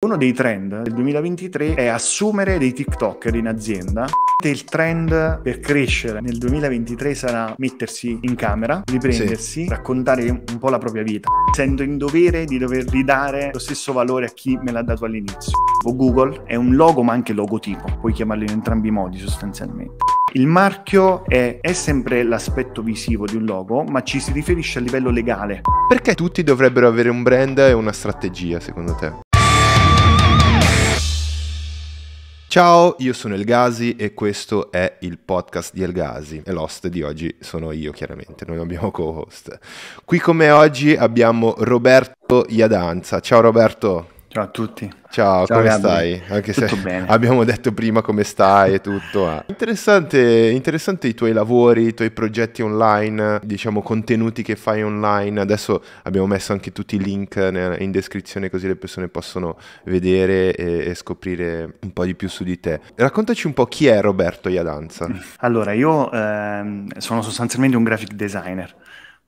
Uno dei trend del 2023 è assumere dei TikToker in azienda. Il trend per crescere nel 2023 sarà mettersi in camera, riprendersi, sì. raccontare un po' la propria vita. Sento in dovere di dover ridare lo stesso valore a chi me l'ha dato all'inizio. Google è un logo ma anche logotipo, puoi chiamarlo in entrambi i modi sostanzialmente. Il marchio è, è, sempre l'aspetto visivo di un logo, ma ci si riferisce a livello legale. Perché tutti dovrebbero avere un brand e una strategia, secondo te? Ciao, io sono Elgasi e questo è il podcast di Elgasi e l'host di oggi sono io chiaramente, noi abbiamo co-host. Qui come oggi abbiamo Roberto Iadanza. Ciao Roberto. Ciao a tutti. Ciao, Ciao come Gabri. stai? Anche tutto se bene. abbiamo detto prima come stai e tutto. Eh. Interessante, interessante, i tuoi lavori, i tuoi progetti online, diciamo contenuti che fai online. Adesso abbiamo messo anche tutti i link in descrizione così le persone possono vedere e, e scoprire un po' di più su di te. Raccontaci un po' chi è Roberto Iadanza. Allora, io ehm, sono sostanzialmente un graphic designer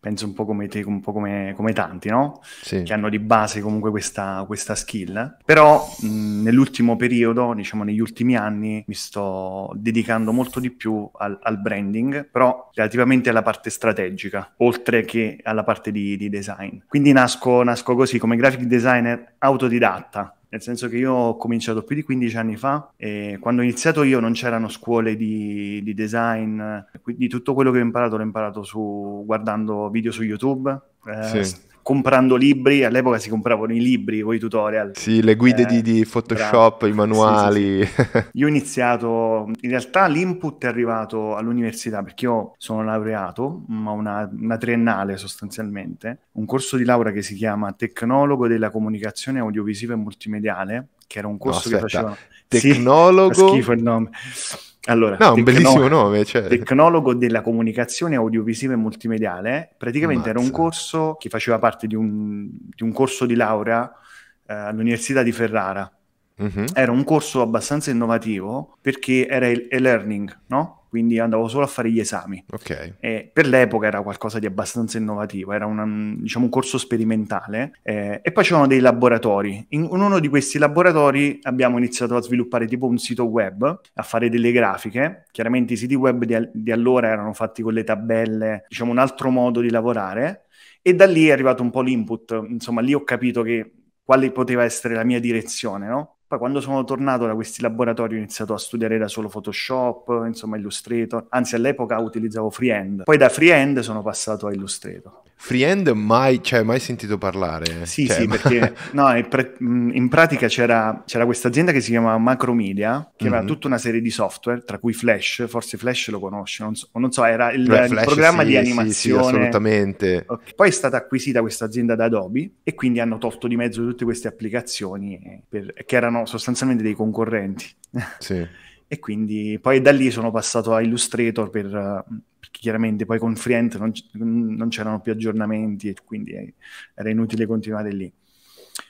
penso un po' come, te, un po come, come tanti, no? Sì. Che hanno di base comunque questa, questa skill. Però mh, nell'ultimo periodo, diciamo negli ultimi anni, mi sto dedicando molto di più al, al branding, però relativamente alla parte strategica, oltre che alla parte di, di design. Quindi nasco, nasco così come graphic designer autodidatta nel senso che io ho cominciato più di 15 anni fa e quando ho iniziato io non c'erano scuole di, di design, eh, quindi tutto quello che ho imparato l'ho imparato su, guardando video su YouTube, eh, sì comprando libri, all'epoca si compravano i libri con i tutorial. Sì, le guide eh, di, di, Photoshop, bravo. i manuali. Sì, sì, sì. io ho iniziato, in realtà l'input è arrivato all'università perché io sono laureato, ma una, una triennale sostanzialmente, un corso di laurea che si chiama Tecnologo della comunicazione audiovisiva e multimediale, che era un corso no, che faceva... Tecnologo... Sì, schifo il nome allora, no, un bellissimo nome. Cioè. Tecnologo della comunicazione audiovisiva e multimediale. Praticamente Mazza. era un corso che faceva parte di un, di un corso di laurea eh, all'Università di Ferrara. Mm-hmm. Era un corso abbastanza innovativo perché era il e-learning, no? quindi andavo solo a fare gli esami. Okay. E per l'epoca era qualcosa di abbastanza innovativo, era una, diciamo, un corso sperimentale eh, e poi c'erano dei laboratori. In uno di questi laboratori abbiamo iniziato a sviluppare tipo un sito web, a fare delle grafiche, chiaramente i siti web di, di allora erano fatti con le tabelle, diciamo un altro modo di lavorare. E da lì è arrivato un po' l'input, insomma lì ho capito che quale poteva essere la mia direzione, no? Poi quando sono tornato da questi laboratori ho iniziato a studiare da solo Photoshop, insomma Illustrator, anzi all'epoca utilizzavo Freehand, poi da Freehand sono passato a Illustrator. Freehand mai, cioè, mai sentito parlare. Sì, cioè, sì, ma... perché no, mm, in pratica c'era, c'era questa azienda che si chiamava Macromedia, che mm-hmm. aveva mhm. tutta una serie di software, tra cui Flash, forse Flash lo conosce, non so, non so era il, Beh, il programma sì, di animazione. Sì, sì assolutamente. Okay. Poi è stata acquisita questa azienda da Adobe e quindi hanno tolto di mezzo tutte queste applicazioni per, che erano sostanzialmente dei concorrenti. Sì e quindi poi da lì sono passato a Illustrator per perché chiaramente poi con Friend non, non c'erano più aggiornamenti e quindi eh, era inutile continuare lì.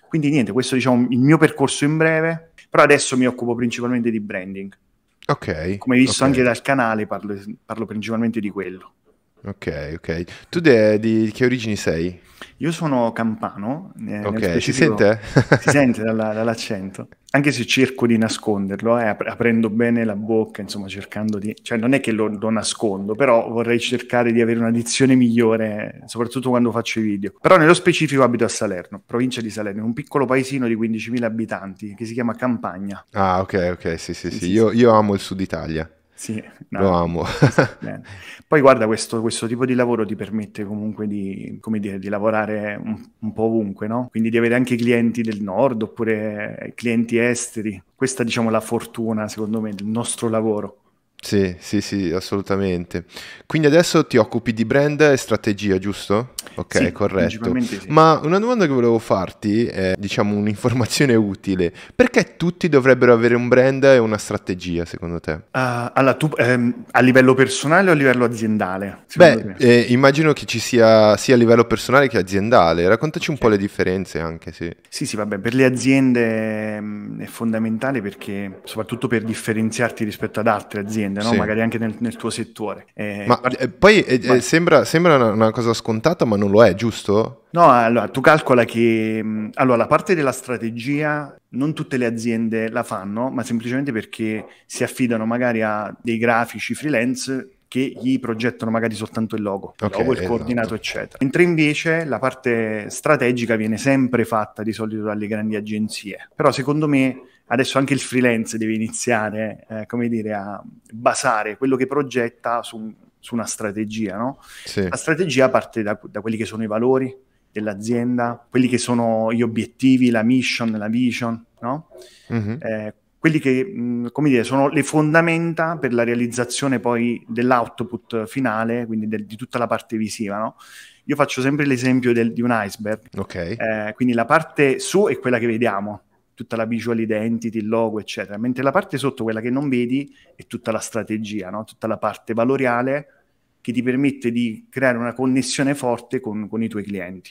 Quindi niente, questo è diciamo, il mio percorso in breve, però adesso mi occupo principalmente di branding. Ok. Come visto okay. anche dal canale parlo, parlo principalmente di quello. Ok, ok. Tu de, di che origini sei? Io sono campano. Eh, ok, si sente? si sente dalla, dall'accento. Anche se cerco di nasconderlo, eh, aprendo bene la bocca, insomma, cercando di... Cioè, non è che lo, lo, nascondo, però vorrei cercare di avere una dizione migliore, soprattutto quando faccio i video. Però nello specifico abito a Salerno, provincia di Salerno, un piccolo paesino di 15.000 abitanti che si chiama Campagna. Ah, ok, ok, sì, sì, sì. sì, sì. Io, io amo il sud Italia. Sì, no. lo amo. Poi guarda, questo, questo, tipo di lavoro ti permette comunque di, dire, di lavorare un, un, po' ovunque, no? Quindi di avere anche clienti del nord oppure clienti esteri. Questa diciamo la fortuna, secondo me, del nostro lavoro. Sì, sì, sì, assolutamente. Quindi adesso ti occupi di brand e strategia, giusto? Ok, sì, corretto. Sì. Ma una domanda che volevo farti è, diciamo, un'informazione utile. Perché tutti dovrebbero avere un brand e una strategia, secondo te? Uh, allora, tu ehm, a livello personale o a livello aziendale? Beh, eh, immagino che ci sia sia a livello personale che aziendale. Raccontaci un okay. po' le differenze anche, sì. Sì, sì, vabbè, per le aziende mm, è fondamentale perché, soprattutto per differenziarti rispetto ad altre aziende, aziende, no? sì. magari anche nel, nel tuo settore. Eh, ma eh, poi eh, eh, sembra, sembra una, una cosa scontata, ma non lo è, giusto? No, allora tu calcola che mm, allora, la parte della strategia non tutte le aziende la fanno, ma semplicemente perché si affidano magari a dei grafici freelance che gli progettano magari soltanto il logo, okay, il, logo, il esatto. coordinato, eccetera. Mentre invece la parte strategica viene sempre fatta di solito dalle grandi agenzie. Però secondo me adesso anche il freelance deve iniziare, eh, come dire, a basare quello che progetta su, su una strategia, no? Sì. La strategia parte da, da quelli che sono i valori dell'azienda, quelli che sono gli obiettivi, la mission, la vision, no? Mm-hmm. Eh, quelli che, mm, come dire, sono le fondamenta per la realizzazione poi dell'output finale, quindi del, di tutta la parte visiva, no? Io faccio sempre l'esempio del, di un iceberg. Okay. Eh, quindi la parte su è quella che vediamo, tutta la visual identity, il logo, eccetera. Mentre la parte sotto, quella che non vedi, è tutta la strategia, no? tutta la parte valoriale che ti permette di creare una connessione forte con, con i tuoi clienti.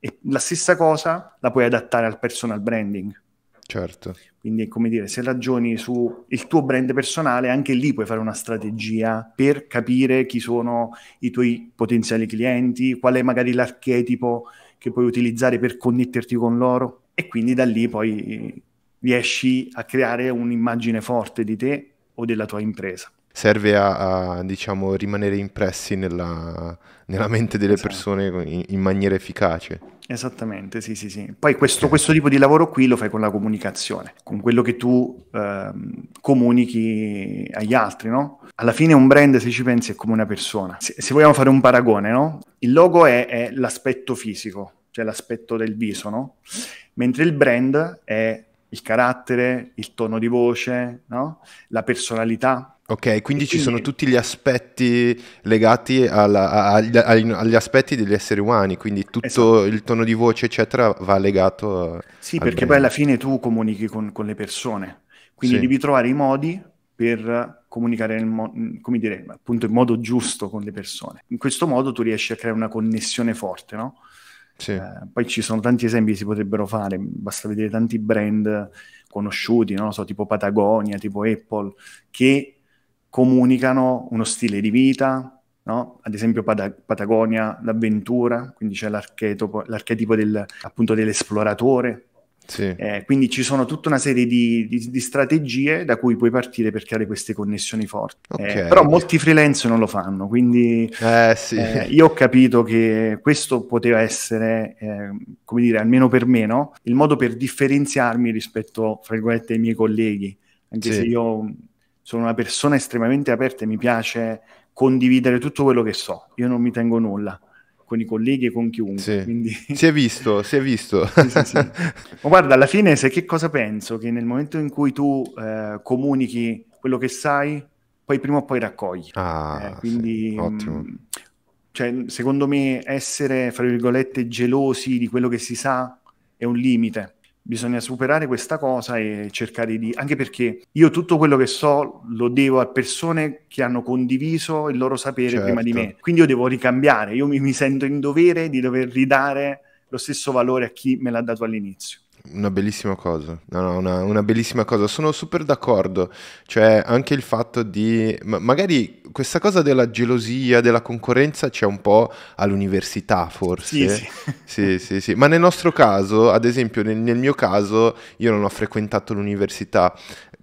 E la stessa cosa la puoi adattare al personal branding. Certo. Quindi, come dire, se ragioni sul tuo brand personale, anche lì puoi fare una strategia per capire chi sono i tuoi potenziali clienti, qual è magari l'archetipo che puoi utilizzare per connetterti con loro e quindi da lì poi riesci a creare un'immagine forte di te o della tua impresa. Serve a, a diciamo, rimanere impressi nella, nella mente delle esatto. persone in, in, maniera efficace. Esattamente, sì, sì, sì. Poi questo, okay. Certo. questo, tipo di lavoro qui lo fai con la comunicazione, con quello che tu eh, comunichi agli altri, no? Alla fine un brand, se ci pensi, è come una persona. Se, se vogliamo fare un paragone, no? Il logo è, è l'aspetto fisico, cioè l'aspetto del viso, no? Mentre il brand è il carattere, il tono di voce, no? La personalità. Ok, quindi, quindi ci sono tutti gli aspetti legati alla, agli, agli, aspetti degli esseri umani, quindi tutto esatto. il tono di voce, eccetera, va legato. A, sì, perché brand. poi alla fine tu comunichi con, con le persone, quindi sì. devi trovare i modi per comunicare mo- dire, appunto in modo giusto con le persone. In questo modo tu riesci a creare una connessione forte, no? Sì. Eh, poi ci sono tanti esempi che si potrebbero fare, basta vedere tanti brand conosciuti, no? so, tipo Patagonia, tipo Apple, che comunicano uno stile di vita, no? ad esempio Pat- Patagonia, l'avventura, quindi c'è l'archetipo, l'archetipo del, dell'esploratore, sì. Eh, quindi ci sono tutta una serie di, di, di, strategie da cui puoi partire per creare queste connessioni forti. Eh, okay. Eh, però molti freelance non lo fanno, quindi eh, sì. Eh, io ho capito che questo poteva essere, eh, come dire, almeno per me, no? il modo per differenziarmi rispetto, fra virgolette, ai miei colleghi, anche sì. se io sono una persona estremamente aperta e mi piace condividere tutto quello che so, io non mi tengo nulla con i colleghi e con chiunque. Sì. Quindi... Si è visto, si è visto. sì, sì, sì. Ma guarda, alla fine, sai che cosa penso? Che nel momento in cui tu eh, comunichi quello che sai, poi prima o poi raccogli. Ah, eh, quindi, mm, ottimo. Mh, cioè, secondo me essere, fra virgolette, gelosi di quello che si sa è un limite bisogna superare questa cosa e cercare di... anche perché io tutto quello che so lo devo a persone che hanno condiviso il loro sapere certo. prima di certo. me, quindi io devo ricambiare, io mi, mi sento in dovere di dover ridare lo stesso valore a chi me l'ha dato all'inizio. Una bellissima cosa, no, no, una, una, bellissima cosa, sono super d'accordo, cioè anche il fatto di, ma magari questa cosa della gelosia, della concorrenza c'è un po' all'università forse, sì sì. sì, sì, sì, ma nel nostro caso, ad esempio nel, nel mio caso, io non ho frequentato l'università,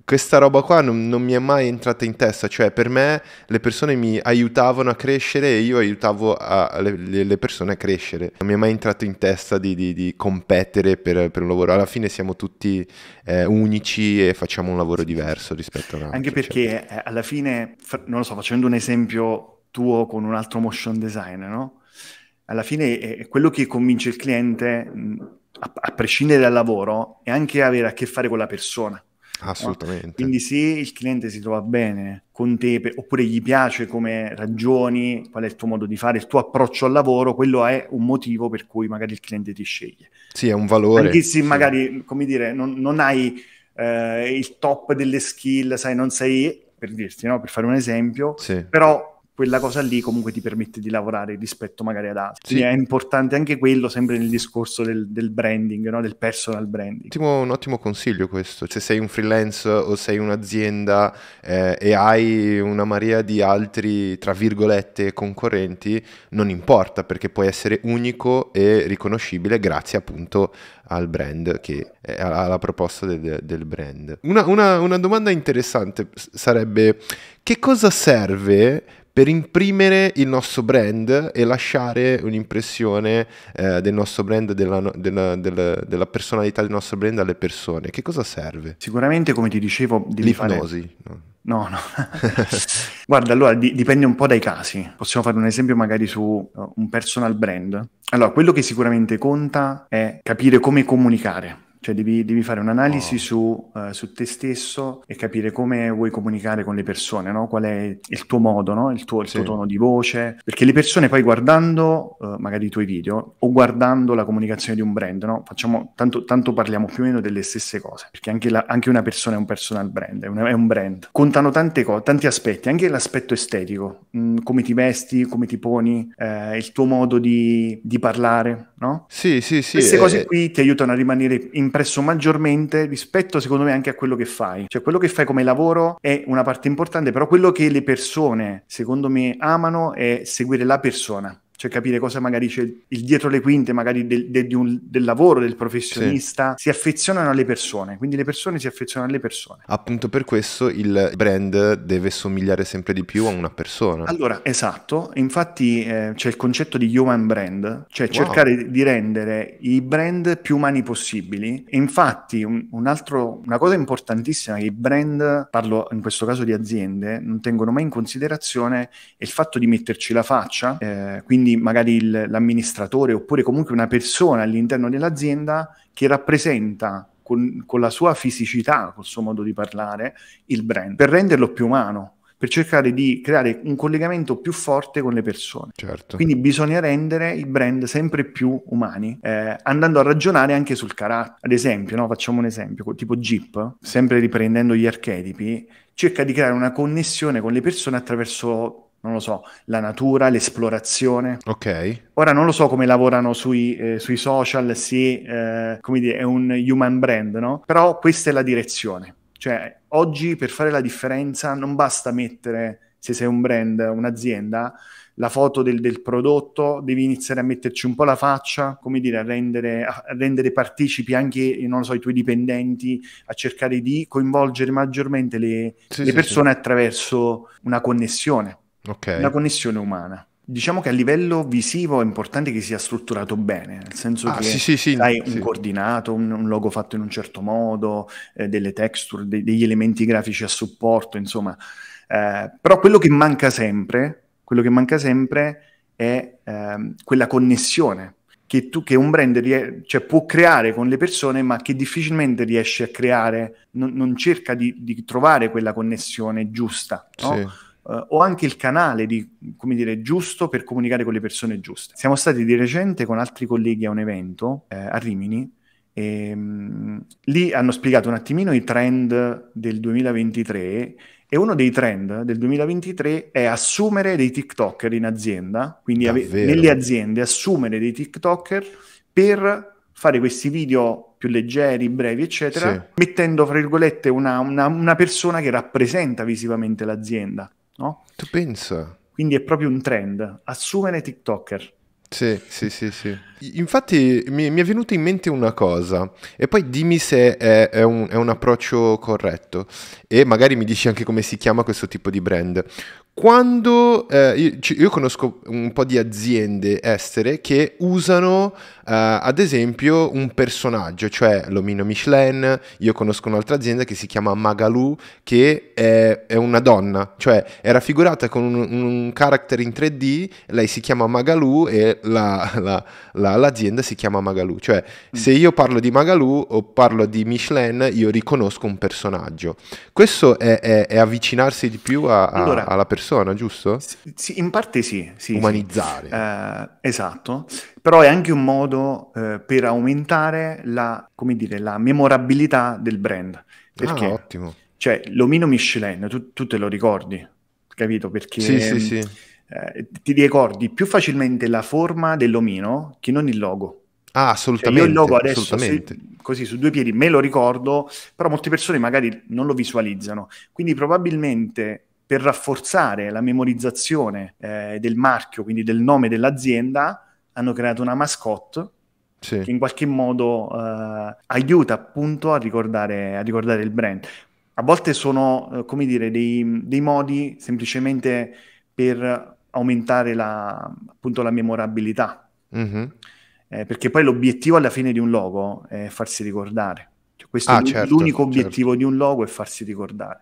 questa roba qua non, non, mi è mai entrata in testa, cioè per me le persone mi aiutavano a crescere e io aiutavo a, a le, le, persone a crescere. Non mi è mai entrato in testa di, di, di competere per, per, un lavoro, alla fine siamo tutti eh, unici e facciamo un lavoro diverso rispetto a un altro. Anche perché cioè. Eh, alla fine, non lo so, facendo un esempio tuo con un altro motion designer, no? Alla fine eh, è quello che convince il cliente, a, a prescindere dal lavoro, è anche avere a che fare con la persona Assolutamente. No? Quindi se il cliente si trova bene con te oppure gli piace come ragioni, qual è il tuo modo di fare, il tuo approccio al lavoro, quello è un motivo per cui magari il cliente ti sceglie. Sì, è un valore. Anche se sì. magari, come dire, non, non hai eh, il top delle skill, sai, non sei, per dirti, no? per fare un esempio, sì. però quella cosa lì comunque ti permette di lavorare rispetto magari ad altri. Sì. Quindi è importante anche quello, sempre nel discorso del, del branding, no? del personal branding. Ottimo, un ottimo consiglio questo. Se sei un freelance o sei un'azienda eh, e hai una marea di altri, tra virgolette, concorrenti, non importa perché puoi essere unico e riconoscibile grazie appunto al brand, che, è eh, alla proposta del, del brand. Una, una, una domanda interessante sarebbe che cosa serve per imprimere il nostro brand e lasciare un'impressione eh, del nostro brand, della, della, della, della, personalità del nostro brand alle persone. Che cosa serve? Sicuramente, come ti dicevo, devi L'ipnosi. Fare... No. No, no. Guarda, allora di- dipende un po' dai casi. Possiamo fare un esempio magari su eh, un personal brand. Allora, quello che sicuramente conta è capire come comunicare cioè devi, devi fare un'analisi oh. su, uh, su, te stesso e capire come vuoi comunicare con le persone, no? qual è il tuo modo, no? il, tuo, il sì. tuo, tono di voce. Perché le persone poi guardando uh, magari i tuoi video o guardando la comunicazione di un brand, no? Facciamo, tanto, tanto, parliamo più o meno delle stesse cose, perché anche, la, anche una persona è un personal brand, è un, è un brand. Contano tante cose, tanti aspetti, anche l'aspetto estetico, mh, mm, come ti vesti, come ti poni, eh, il tuo modo di, di parlare. No? Sì, sì, sì. Queste eh... cose qui ti aiutano a rimanere impresso maggiormente rispetto, secondo me, anche a quello che fai. Cioè, quello che fai come lavoro è una parte importante, però quello che le persone, secondo me, amano è seguire la persona cioè capire cosa magari c'è il dietro le quinte magari del, del, un, del lavoro del professionista sì. si affezionano alle persone quindi le persone si affezionano alle persone appunto per questo il brand deve somigliare sempre di più a una persona allora esatto infatti eh, c'è il concetto di human brand cioè wow. cercare di rendere i brand più umani possibili e infatti un, un altro, una cosa importantissima che i brand parlo in questo caso di aziende non tengono mai in considerazione è il fatto di metterci la faccia eh, quindi quindi magari il, l'amministratore oppure comunque una persona all'interno dell'azienda che rappresenta con, con la sua fisicità, col suo modo di parlare, il brand, per renderlo più umano, per cercare di creare un collegamento più forte con le persone. Certo. Quindi bisogna rendere i brand sempre più umani, eh, andando a ragionare anche sul carattere. Ad esempio, no? facciamo un esempio, tipo Jeep, sempre riprendendo gli archetipi, cerca di creare una connessione con le persone attraverso non lo so, la natura, l'esplorazione. Ok. Ora non lo so come lavorano sui, eh, sui social, se eh, come dire, è un human brand, no? Però questa è la direzione. Cioè, oggi per fare la differenza non basta mettere, se sei un brand, un'azienda, la foto del, del, prodotto, devi iniziare a metterci un po' la faccia, come dire, a rendere, a rendere partecipi anche, so, i tuoi dipendenti, a cercare di coinvolgere maggiormente le, sì, le persone sì. attraverso una connessione okay. la connessione umana. Diciamo che a livello visivo è importante che sia strutturato bene, nel senso ah, che sì, sì, sì, hai un coordinato, un, un, logo fatto in un certo modo, eh, delle texture, de- degli elementi grafici a supporto, insomma. Eh, però quello che manca sempre, quello che manca sempre è ehm, quella connessione che, tu, che un brand rie- cioè, può creare con le persone, ma che difficilmente riesce a creare, non, non cerca di, di, trovare quella connessione giusta. No? eh, o anche il canale di, come dire, giusto per comunicare con le persone giuste. Siamo stati di recente con altri colleghi a un evento eh, a Rimini e, mh, mm, lì hanno spiegato un attimino i trend del 2023 e uno dei trend del 2023 è assumere dei TikToker in azienda, quindi ave- nelle aziende assumere dei TikToker per fare questi video più leggeri, brevi, eccetera, sì. mettendo, fra virgolette, una, una, una persona che rappresenta visivamente l'azienda no? Tu pensa? Quindi è proprio un trend, assumere TikToker. Sì, sì, sì, sì. Infatti mi, mi, è venuta in mente una cosa e poi dimmi se è, è, un, è, un, approccio corretto e magari mi dici anche come si chiama questo tipo di brand. Quando eh, io, io, conosco un po' di aziende estere che usano eh, ad esempio un personaggio, cioè l'omino Michelin, io conosco un'altra azienda che si chiama Magalu, che è, è una donna, cioè è raffigurata con un, un, character in 3D, lei si chiama Magalu e la, la, la, l'azienda si chiama Magalou, cioè mm. se io parlo di Magalu o parlo di Michelin, io riconosco un personaggio. Questo è, è, è avvicinarsi di più a, a, allora, alla persona, giusto? Sì, in parte sì. sì Umanizzare. Sì. Eh, esatto però è anche un modo eh, per aumentare la, dire, la, memorabilità del brand. Perché? Ah, ottimo. Cioè, l'omino Michelin, tu, tu te lo ricordi, capito? Perché sì, sì, mm, sì. Eh, ti ricordi più facilmente la forma dell'omino che non il logo. Ah, assolutamente. Cioè, io il logo adesso, se, così su due piedi, me lo ricordo, però molte persone magari non lo visualizzano. Quindi probabilmente per rafforzare la memorizzazione eh, del marchio, quindi del nome dell'azienda, hanno creato una mascotte sì. che in qualche modo eh, aiuta appunto a ricordare, a ricordare, il brand. A volte sono, eh, come dire, dei, dei modi semplicemente per aumentare la, appunto la memorabilità. Mm-hmm. Eh, perché poi l'obiettivo alla fine di un logo è farsi ricordare. Cioè, questo ah, è certo, l'unico certo. obiettivo certo. di un logo è farsi ricordare.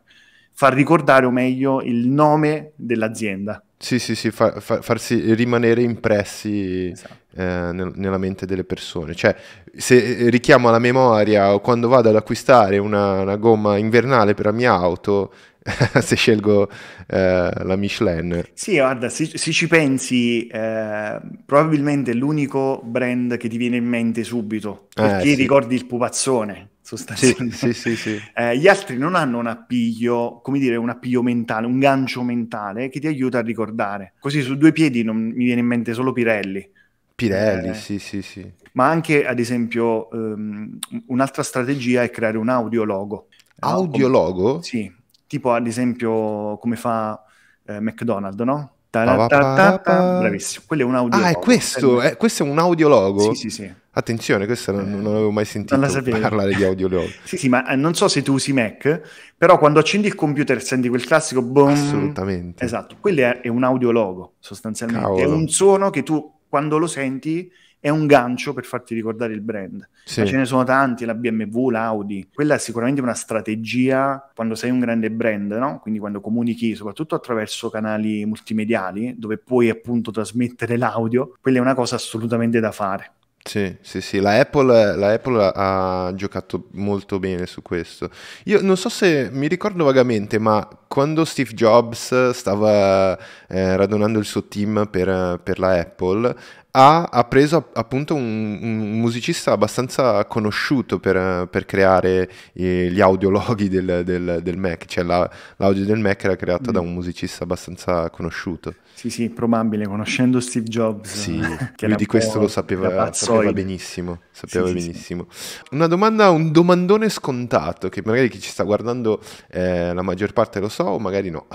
Far ricordare, o meglio, il nome dell'azienda. Sì, sì, sì, fa, fa, farsi rimanere impressi esatto. eh, nel, nella mente delle persone. Cioè, se eh, richiamo alla memoria quando vado ad acquistare una, una gomma invernale per la mia auto, se scelgo eh, la Michelin. Sì, guarda, se, se ci pensi, eh, probabilmente è l'unico brand che ti viene in mente subito, eh, perché eh, sì. ricordi il pupazzone. Sostanzialmente. Sì, sì, sì, eh, gli altri non hanno un appiglio, come dire, un appiglio mentale, un gancio mentale che ti aiuta a ricordare. Così su due piedi non, mi viene in mente solo Pirelli. Pirelli, eh. sì, sì, sì. Ma anche, ad esempio, um, un'altra strategia è creare un audiologo. Audiologo? Sì, tipo ad esempio come fa eh, McDonald's, no? Bravissimo, quello è un audiologo. Ah, è questo, è, eh, questo è un audiologo? Sì, sì, sì. Attenzione, questo non, eh, non avevo mai sentito parlare di audiologo. sì, sì, ma eh, non so se tu usi Mac, però quando accendi il computer senti quel classico boom. Assolutamente. Esatto, quello è, è un audiologo sostanzialmente, Cavolo. è un suono che tu quando lo senti è un gancio per farti ricordare il brand. Sì. ce ne sono tanti, la BMW, l'Audi. Quella è sicuramente una strategia quando sei un grande brand, no? Quindi quando comunichi, soprattutto attraverso canali multimediali, dove puoi appunto trasmettere l'audio, quella è una cosa assolutamente da fare. Sì, sì, sì, la Apple, la Apple, ha giocato molto bene su questo. Io non so se mi ricordo vagamente, ma quando Steve Jobs stava eh, radunando il suo team per, per la Apple, ha, ha, preso appunto un, un, musicista abbastanza conosciuto per, per creare eh, gli audiologhi del, del, del Mac, cioè la, l'audio del Mac era creato mm. da un musicista abbastanza conosciuto. Sì, sì, probabile, conoscendo Steve Jobs. Sì, eh, lui di questo lo sapeva, sapeva benissimo. Sapeva sì, benissimo. Sì, Una domanda, un domandone scontato che magari chi ci sta guardando eh, la maggior parte lo sa so o magari no.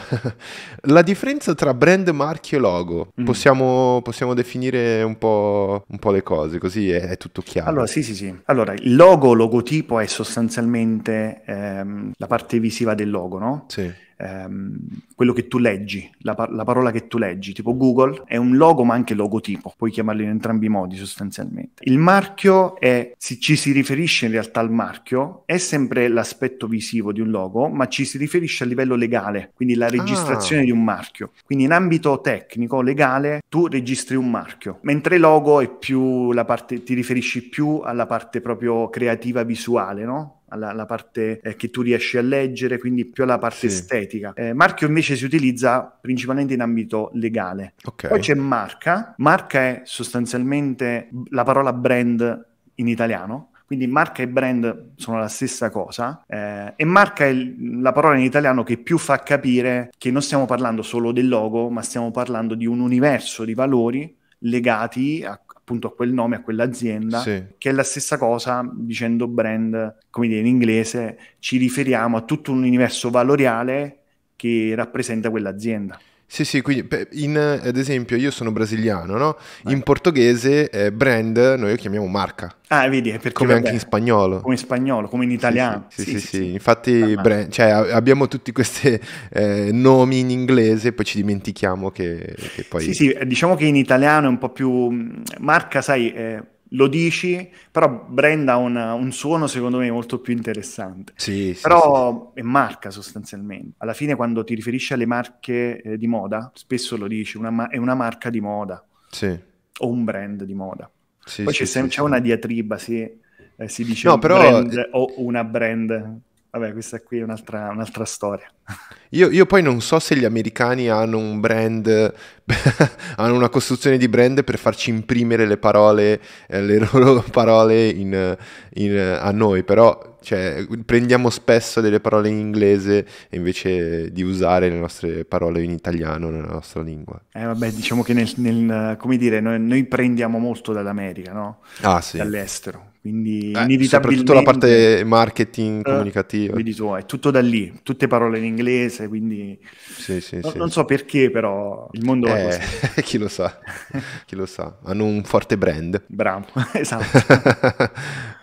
la differenza tra brand, marchio e logo, mm. possiamo, possiamo, definire un po', un po', le cose, così è, è, tutto chiaro. Allora, sì, sì, sì. Allora, il logo, logotipo è sostanzialmente ehm, la parte visiva del logo, no? Sì ehm, quello che tu leggi, la, par- la, parola che tu leggi, tipo Google è un logo ma anche logotipo, puoi chiamarlo in entrambi i modi sostanzialmente. Il marchio è, se ci si riferisce in realtà al marchio, è sempre l'aspetto visivo di un logo, ma ci si riferisce a livello legale, quindi la registrazione ah. di un marchio. Quindi in ambito tecnico, legale, tu registri un marchio, mentre logo è più la parte, ti riferisci più alla parte proprio creativa visuale, no? alla, alla parte eh, che tu riesci a leggere, quindi più alla parte sì. estetica. Eh, marchio invece si utilizza principalmente in ambito legale. Okay. Poi c'è marca, marca è sostanzialmente la parola brand in italiano, quindi marca e brand sono la stessa cosa eh, e marca è la parola in italiano che più fa capire che non stiamo parlando solo del logo, ma stiamo parlando di un universo di valori legati a appunto a quel nome, a quell'azienda, sì. che è la stessa cosa dicendo brand, come dire in inglese, ci riferiamo a tutto un universo valoriale che rappresenta quell'azienda. Sì, sì, quindi in, ad esempio io sono brasiliano, no? In portoghese eh, brand noi lo chiamiamo marca. Ah, vedi, perché come vabbè, anche in spagnolo. Come in spagnolo, come in italiano. Sì, sì, sì, sì, sì. infatti brand, cioè, abbiamo tutti questi eh, nomi in inglese, poi ci dimentichiamo che, che poi... Sì, sì, eh, diciamo che in italiano è un po' più... Mm, marca, sai... Eh lo dici, però Brand ha un, un, suono secondo me molto più interessante. Sì, sì però sì. è marca sostanzialmente. Alla fine quando ti riferisci alle marche eh, di moda, spesso lo dici, una, è una marca di moda. Sì. O un brand di moda. Sì, Poi c'è, c'è una diatriba se eh, si dice no, un però... brand o una brand vabbè, questa qui è un'altra, un'altra storia. Io, io, poi non so se gli americani hanno un brand, hanno una costruzione di brand per farci imprimere le parole, eh, le loro parole in, in, a noi, però cioè, prendiamo spesso delle parole in inglese invece di usare le nostre parole in italiano, nella nostra lingua. Eh vabbè, diciamo che nel, nel, come dire, noi, noi prendiamo molto dall'America, no? Ah, sì. Dall'estero quindi eh, soprattutto la parte marketing eh, comunicativa. Dico, è tutto da lì, tutte parole in inglese, quindi sì, sì, no, sì. non so perché però il mondo eh, è così. chi lo sa, chi lo sa, hanno un forte brand. Bravo, esatto.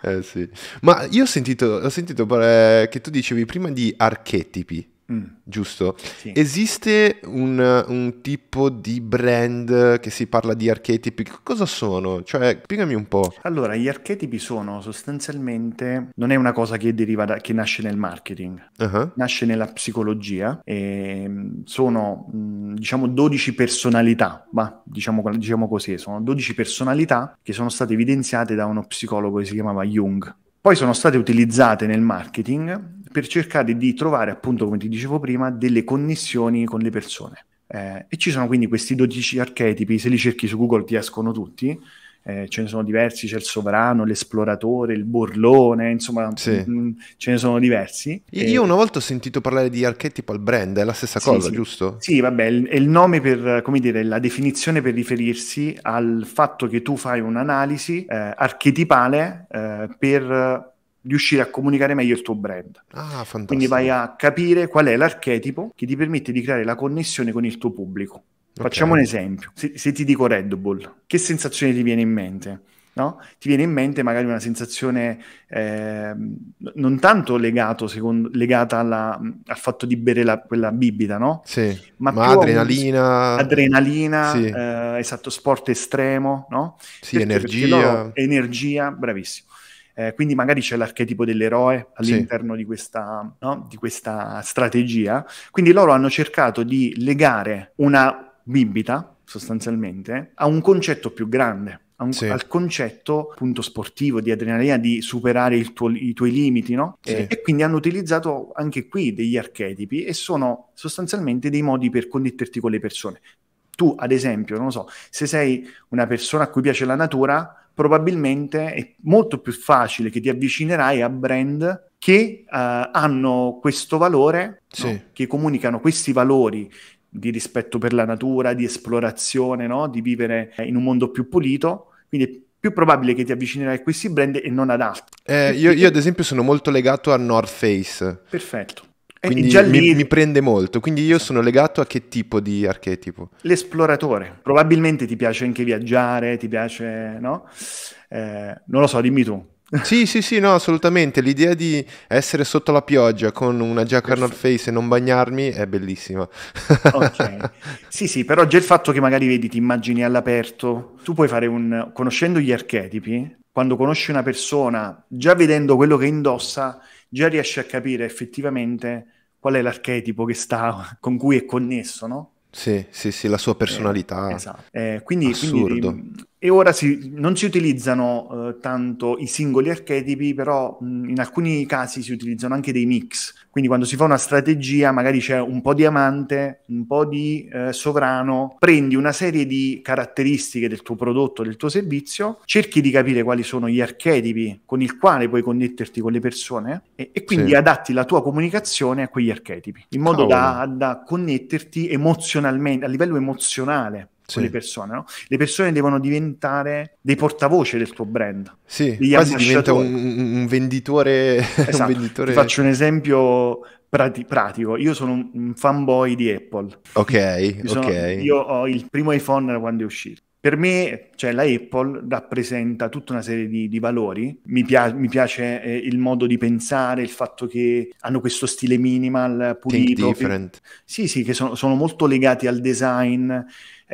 eh, sì. Ma io ho sentito, ho sentito eh, che tu dicevi prima di archetipi. Mm. Giusto? Sì. Esiste un, un, tipo di brand che si parla di archetipi? Cosa sono? Cioè, spiegami un po'. Allora, gli archetipi sono sostanzialmente, non è una cosa che deriva da, che nasce nel marketing, uh-huh. nasce nella psicologia mm, sono, mm, diciamo, 12 personalità, ma diciamo, diciamo così, sono 12 personalità che sono state evidenziate da uno psicologo che si chiamava Jung. Poi sono state utilizzate nel marketing per cercare di trovare, appunto, come ti dicevo prima, delle connessioni con le persone. Eh, e ci sono quindi questi 12 archetipi, se li cerchi su Google ti escono tutti, eh, ce ne sono diversi, c'è il sovrano, l'esploratore, il borlone, insomma sì. mh, mm, ce ne sono diversi. Io e... Eh, una volta ho sentito parlare di archetipo al brand, è la stessa sì, cosa, sì. giusto? Sì, vabbè, è il nome per, come dire, la definizione per riferirsi al fatto che tu fai un'analisi eh, archetipale eh, per riuscire a comunicare meglio il tuo brand. Ah, Quindi vai a capire qual è l'archetipo che ti permette di creare la connessione con il tuo pubblico. Okay. Facciamo un esempio. Se, se, ti dico Red Bull, che sensazione ti viene in mente? No? Ti viene in mente magari una sensazione eh, non tanto legato, secondo, legata alla, al fatto di bere la, quella bibita, no? Sì, ma, ma adrenalina. Un, adrenalina, sì. eh, esatto, sport estremo, no? Sì, perché? energia. Perché energia, bravissimo eh, quindi magari c'è l'archetipo dell'eroe all'interno sì. di, questa, no? di questa strategia. Quindi loro hanno cercato di legare una bibita, sostanzialmente, a un concetto più grande. Un, sì. al concetto appunto sportivo di adrenalina, di superare tuo, i tuoi limiti, no? Sì. E, e, quindi hanno utilizzato anche qui degli archetipi e sono sostanzialmente dei modi per connetterti con le persone. Tu, ad esempio, non lo so, se sei una persona a cui piace la natura, probabilmente è molto più facile che ti avvicinerai a brand che uh, hanno questo valore, sì. no? che comunicano questi valori di rispetto per la natura, di esplorazione, no? di vivere eh, in un mondo più pulito. Quindi è più probabile che ti avvicinerai a questi brand e non ad altri. Eh, io, io, ad esempio sono molto legato a North Face. Perfetto. Quindi già lì... mi, mi prende molto, quindi io sono legato a che tipo di archetipo? L'esploratore, probabilmente ti piace anche viaggiare, ti piace, no? Eh, non lo so, dimmi tu. sì, sì, sì, no, assolutamente. L'idea di essere sotto la pioggia con una giacca North Face e non bagnarmi è bellissima. ok. Sì, sì, però già il fatto che magari vedi, ti immagini all'aperto, tu puoi fare un... conoscendo gli archetipi, quando conosci una persona, già vedendo quello che indossa, già riesci a capire effettivamente qual è l'archetipo sta, con cui è connesso, no? Sì, sì, sì, la sua personalità. Eh, esatto. Eh, quindi, Assurdo. Quindi, e ora si, non si utilizzano eh, tanto i singoli archetipi, però mh, in alcuni casi si utilizzano anche dei mix. Quindi quando si fa una strategia, magari c'è un po' di amante, un po' di eh, sovrano, prendi una serie di caratteristiche del tuo prodotto, del tuo servizio, cerchi di capire quali sono gli archetipi con il quale puoi connetterti con le persone e, e quindi sì. adatti la tua comunicazione a quegli archetipi, in modo da, da connetterti emozionalmente, a livello emozionale sì. le persone. No? Le persone devono diventare dei portavoce del tuo brand. Sì, quasi diventa un, un, venditore, esatto. un venditore... Ti faccio un esempio prati- pratico. Io sono un fanboy di Apple. Ok, io, sono, okay. io ho il primo iPhone da quando è uscito per me, cioè, la Apple rappresenta tutta una serie di, di valori. Mi, pia- mi piace eh, il modo di pensare, il fatto che hanno questo stile minimal pulito. Think different. Che, sì, sì, che sono, sono, molto legati al design,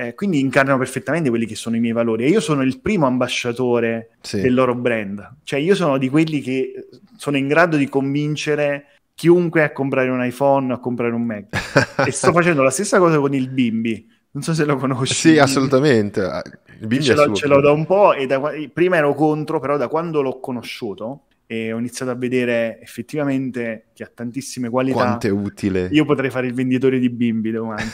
eh, quindi incarnano perfettamente quelli che sono i miei valori. E io sono il primo ambasciatore sì. del loro brand. Cioè, io sono di quelli che eh, sono in grado di convincere chiunque a comprare un iPhone, a comprare un Mac. e sto facendo la stessa cosa con il Bimbi. Non so se lo conosci. Sì, assolutamente. Ah, il Bimbi ce, l'ho, ce l'ho da un po' e da, prima ero contro, però da quando l'ho conosciuto e ho iniziato a vedere effettivamente che ha tantissime qualità. Quanto è utile. Io potrei fare il venditore di bimbi domani.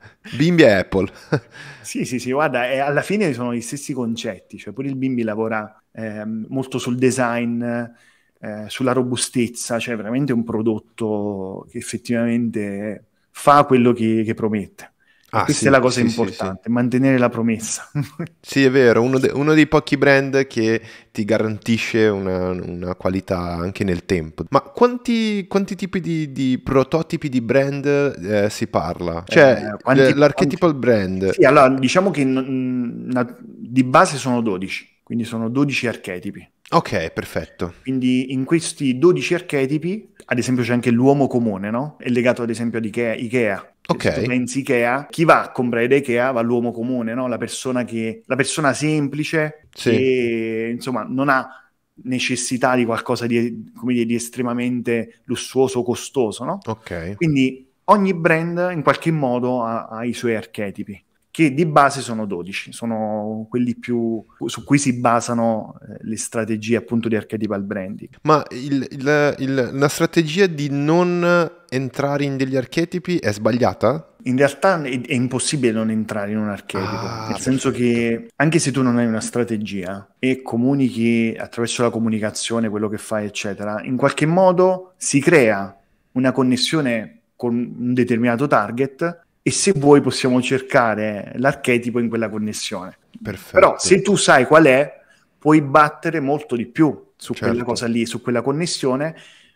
Bimbi e Apple. sì, sì, sì, guarda, e eh, alla fine sono gli stessi concetti, cioè pure il Bimbi lavora eh, molto sul design, eh, sulla robustezza, cioè veramente un prodotto che effettivamente fa quello che, che promette. Ah, Questa sì, è la cosa sì, importante, sì, mantenere la promessa. sì, è vero, uno, de- uno, dei pochi brand che ti garantisce una, una qualità anche nel tempo. Ma quanti, quanti tipi di, di, prototipi di brand eh, si parla? Eh, cioè, eh, quanti, l'archetypal quanti... brand. Sì, allora diciamo che n- n- di base sono 12, quindi sono 12 archetipi. Ok, perfetto. Quindi in questi 12 archetipi, ad esempio c'è anche l'uomo comune, no? È legato ad esempio ad Ikea, Ikea Okay. Se tu Ikea, chi va a comprare da Ikea va l'uomo comune, no? la, persona che, la persona semplice sì. che insomma non ha necessità di qualcosa di, dire, di estremamente lussuoso o costoso. No? Okay. Quindi ogni brand in qualche modo ha, ha i suoi archetipi che di base sono 12, sono quelli più su cui si basano eh, le strategie appunto di archetypal branding. Ma il, il, il, la strategia di non entrare in degli archetipi è sbagliata? In realtà è, è impossibile non entrare in un archetipo, ah, nel senso che anche se tu non hai una strategia e comunichi attraverso la comunicazione quello che fai, eccetera, in qualche modo si crea una connessione con un determinato target e se vuoi possiamo cercare l'archetipo in quella connessione. Perfetto. Però se tu sai qual è, puoi battere molto di più su certo. quella cosa lì, su quella connessione,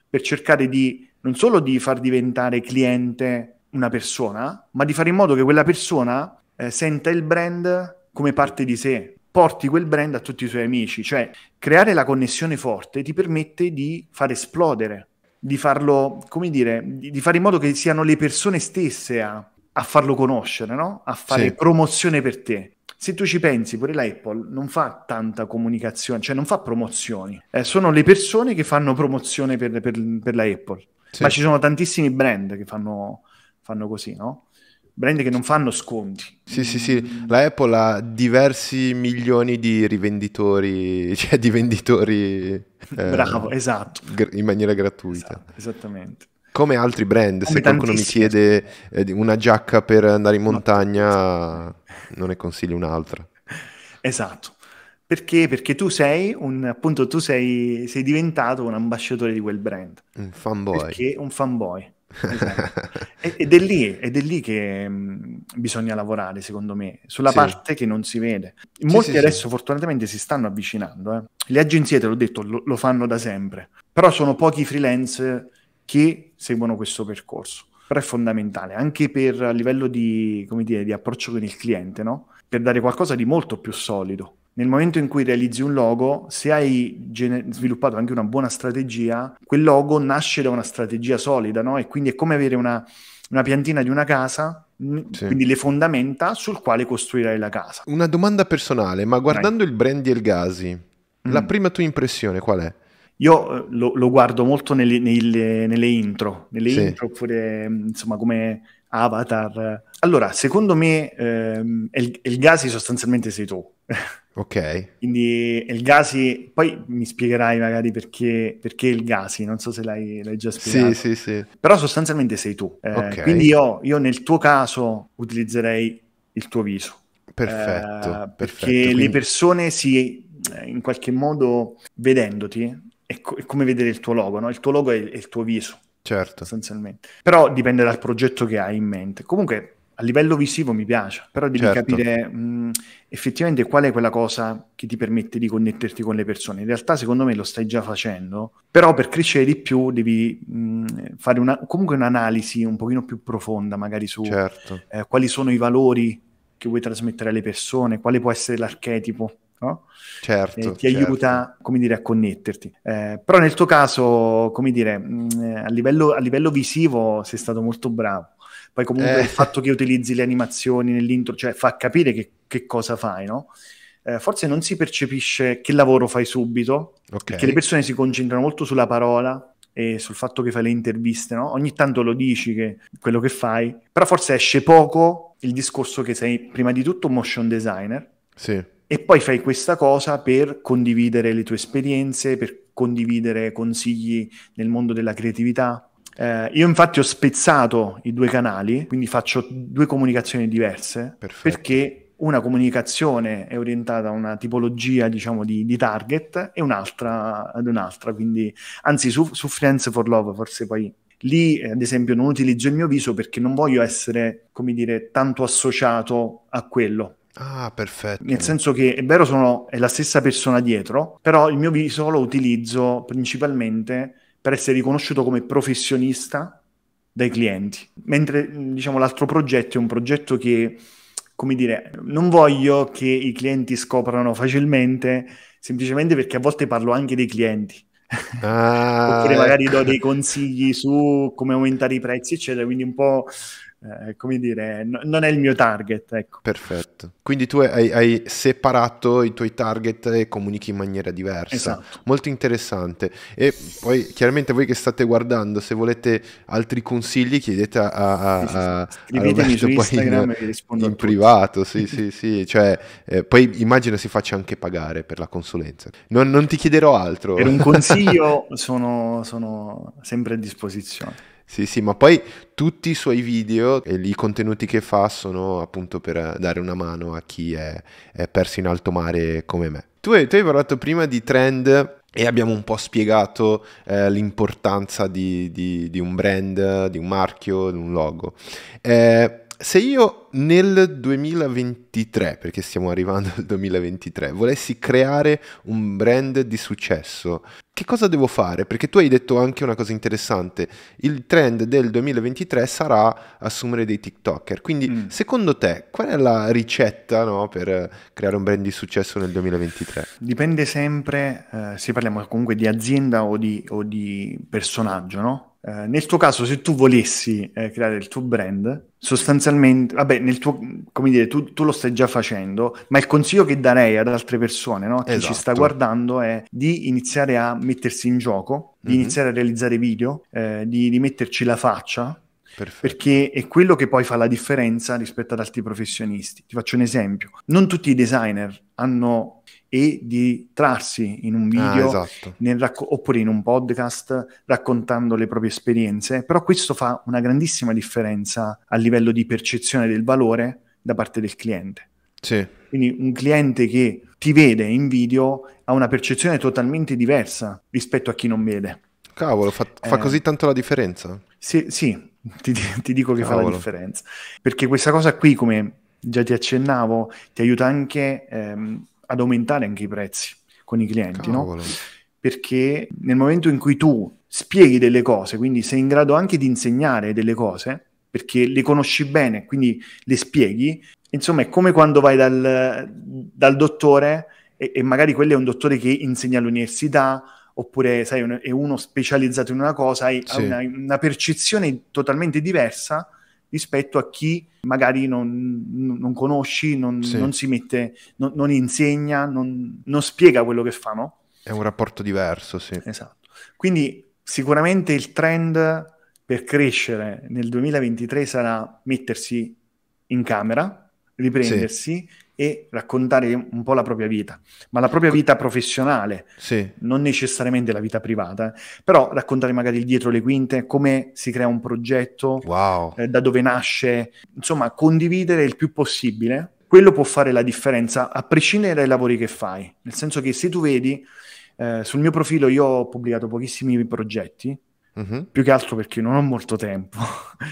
per cercare di non solo di far diventare cliente una persona, ma di fare in modo che quella persona eh, senta il brand come parte di sé, porti quel brand a tutti i suoi amici, cioè creare la connessione forte ti permette di far esplodere, di farlo, come dire, di, di fare in modo che siano le persone stesse a a farlo conoscere, no? a fare sì. promozione per te. Se tu ci pensi, pure l'Apple non fa tanta comunicazione, cioè non fa promozioni, eh, sono le persone che fanno promozione per, per, per la Sì. Ma ci sono tantissimi brand che fanno, fanno così, no? brand che non fanno sconti. Sì, sì, sì, la Apple ha diversi milioni di rivenditori, cioè di venditori... Eh, esatto. Gr- in maniera gratuita. Esatto, esattamente come altri brand, come se qualcuno mi chiede eh, una giacca per andare in montagna, non ne consiglio un'altra. Esatto. Perché? Perché tu sei un appunto tu sei, sei, diventato un ambasciatore di quel brand. Un fanboy. Perché un fanboy. Esatto. ed, è lì, ed, è lì, che mh, mm, bisogna lavorare, secondo me, sulla sì. parte che non si vede. Molti sì, sì, adesso fortunatamente si stanno avvicinando. Eh. Le agenzie, te l'ho detto, lo, lo fanno da sempre, però sono pochi freelance che seguono questo percorso. Però è fondamentale anche per a livello di, dire, di approccio con il cliente, no? per dare qualcosa di molto più solido. Nel momento in cui realizzi un logo, se hai gener- sviluppato anche una buona strategia, quel logo nasce da una strategia solida, no? E quindi è come avere una, una piantina di una casa, mm, sì. quindi le fondamenta sul quale costruirai la casa. Una domanda personale, ma guardando Dai. il brand di Elgasi, mm. la prima tua impressione qual è? Io eh, lo, lo guardo molto nelle, nelle, nelle intro, nelle sì. intro oppure mm, insomma come avatar. Allora, secondo me ehm, El, Elgasi sostanzialmente sei tu. Ok. Quindi Gasi, poi mi spiegherai magari perché, perché Gasi, non so se l'hai, l'hai già spiegato. Sì, sì, sì. Però sostanzialmente sei tu. Eh, okay. Quindi io, io nel tuo caso utilizzerei il tuo viso. Perfetto, eh, perfetto. Perché quindi... le persone si, eh, in qualche modo, vedendoti, è, co- è come vedere il tuo logo, no? Il tuo logo è il, è il tuo viso. Certo. Sostanzialmente. Però dipende dal progetto che hai in mente. Comunque a livello visivo mi piace, però devi certo. capire mh, effettivamente qual è quella cosa che ti permette di connetterti con le persone. In realtà, secondo me, lo stai già facendo, però per crescere di più devi mh, fare una, comunque un'analisi un pochino più profonda, magari su certo. eh, quali sono i valori che vuoi trasmettere alle persone, quale può essere l'archetipo no? Certo, eh, ti certo. aiuta, come dire, a connetterti. Eh, però nel tuo caso, come dire, mh, mm, eh, a, livello, a livello visivo sei stato molto bravo. Poi comunque eh. il fatto che utilizzi le animazioni nell'intro, cioè fa capire che, che cosa fai, no? Eh, forse non si percepisce che lavoro fai subito, okay. perché le persone si concentrano molto sulla parola, e sul fatto che fai le interviste, no? ogni tanto lo dici che quello che fai, però forse esce poco il discorso che sei prima di tutto un motion designer. Sì e poi fai questa cosa per condividere le tue esperienze, per condividere consigli nel mondo della creatività. Eh, io infatti ho spezzato i due canali, quindi faccio due comunicazioni diverse, Perfetto. perché una comunicazione è orientata a una tipologia diciamo di, di target e un'altra ad un'altra, quindi anzi su, su Friends for Love forse poi lì ad esempio non utilizzo il mio viso perché non voglio essere come dire tanto associato a quello Ah, perfetto. Nel senso che è vero, sono, è la stessa persona dietro, però il mio viso lo utilizzo principalmente per essere riconosciuto come professionista dai clienti. Mentre diciamo l'altro progetto è un progetto che, come dire, non voglio che i clienti scoprano facilmente, semplicemente perché a volte parlo anche dei clienti. Ah, Oppure magari do dei consigli su come aumentare i prezzi, eccetera. Quindi un po' Eh, come ecco, dire, eh, no, non è il mio target. Ecco. Perfetto. Quindi tu hai, hai, separato i tuoi target e comunichi in maniera diversa. Esatto. Molto interessante. E poi chiaramente voi che state guardando, se volete altri consigli, chiedete a, a, a, a Roberto poi in, in, in privato. Sì, sì, sì. Cioè, eh, poi immagino si faccia anche pagare per la consulenza. Non, non ti chiederò altro. Per un consiglio sono, sono sempre a disposizione. Sì, sì, ma poi tutti i suoi video e i contenuti che fa sono appunto per dare una mano a chi è, è perso in alto mare come me. Tu hai, tu hai parlato prima di trend e abbiamo un po' spiegato eh, l'importanza di, di, di, un brand, di un marchio, di un logo. Eh, se io nel 2023, perché stiamo arrivando al 2023, volessi creare un brand di successo, che cosa devo fare? Perché tu hai detto anche una cosa interessante, il trend del 2023 sarà assumere dei TikToker, quindi mm. secondo te qual è la ricetta no, per creare un brand di successo nel 2023? Dipende sempre eh, se parliamo comunque di azienda o di, o di personaggio, no? Eh, nel tuo caso, se tu volessi eh, creare il tuo brand, sostanzialmente, vabbè, nel tuo, come dire, tu, tu, lo stai già facendo, ma il consiglio che darei ad altre persone, no, esatto. ci sta esatto. guardando, è di iniziare a mettersi in gioco, di mm-hmm. iniziare a realizzare video, eh, di, di metterci la faccia, Perfetto. Perché è quello che poi fa la differenza rispetto ad altri professionisti. Ti faccio un esempio. Non tutti i designer hanno e di trarsi in un ah, video ah, esatto. racco- oppure in un podcast raccontando le proprie esperienze, però questo fa una grandissima differenza a livello di percezione del valore da parte del cliente. Sì. Quindi un cliente che ti vede in video ha una percezione totalmente diversa rispetto a chi non vede. Cavolo, fa, fa eh. così tanto la differenza? Sì, sì ti, ti, dico che Cavolo. fa la differenza. Perché questa cosa qui, come già ti accennavo, ti aiuta anche ehm, ad aumentare anche i prezzi con i clienti, no? Perché nel momento in cui tu spieghi delle cose, quindi sei in grado anche di insegnare delle cose, perché le conosci bene, quindi le spieghi, insomma è come quando vai dal, dal dottore e, e, magari quello è un dottore che insegna all'università, oppure sai, un, è uno specializzato in una cosa, hai, sì. una, una percezione totalmente diversa rispetto a chi magari non, non conosci, non, sì. non, si mette, non, non insegna, non, spiega quello che fa, no? È un rapporto diverso, sì. Esatto. Quindi sicuramente il trend per crescere nel 2023 sarà mettersi in camera, riprendersi, sì e raccontare un po' la propria vita, ma la propria vita professionale, sì. non necessariamente la vita privata, eh. però raccontare magari il dietro le quinte, come si crea un progetto, wow. eh, da dove nasce, insomma condividere il più possibile, quello può fare la differenza a prescindere dai lavori che fai, nel senso che se tu vedi eh, sul mio profilo io ho pubblicato pochissimi progetti, Mm-hmm. Più che altro perché non ho molto tempo.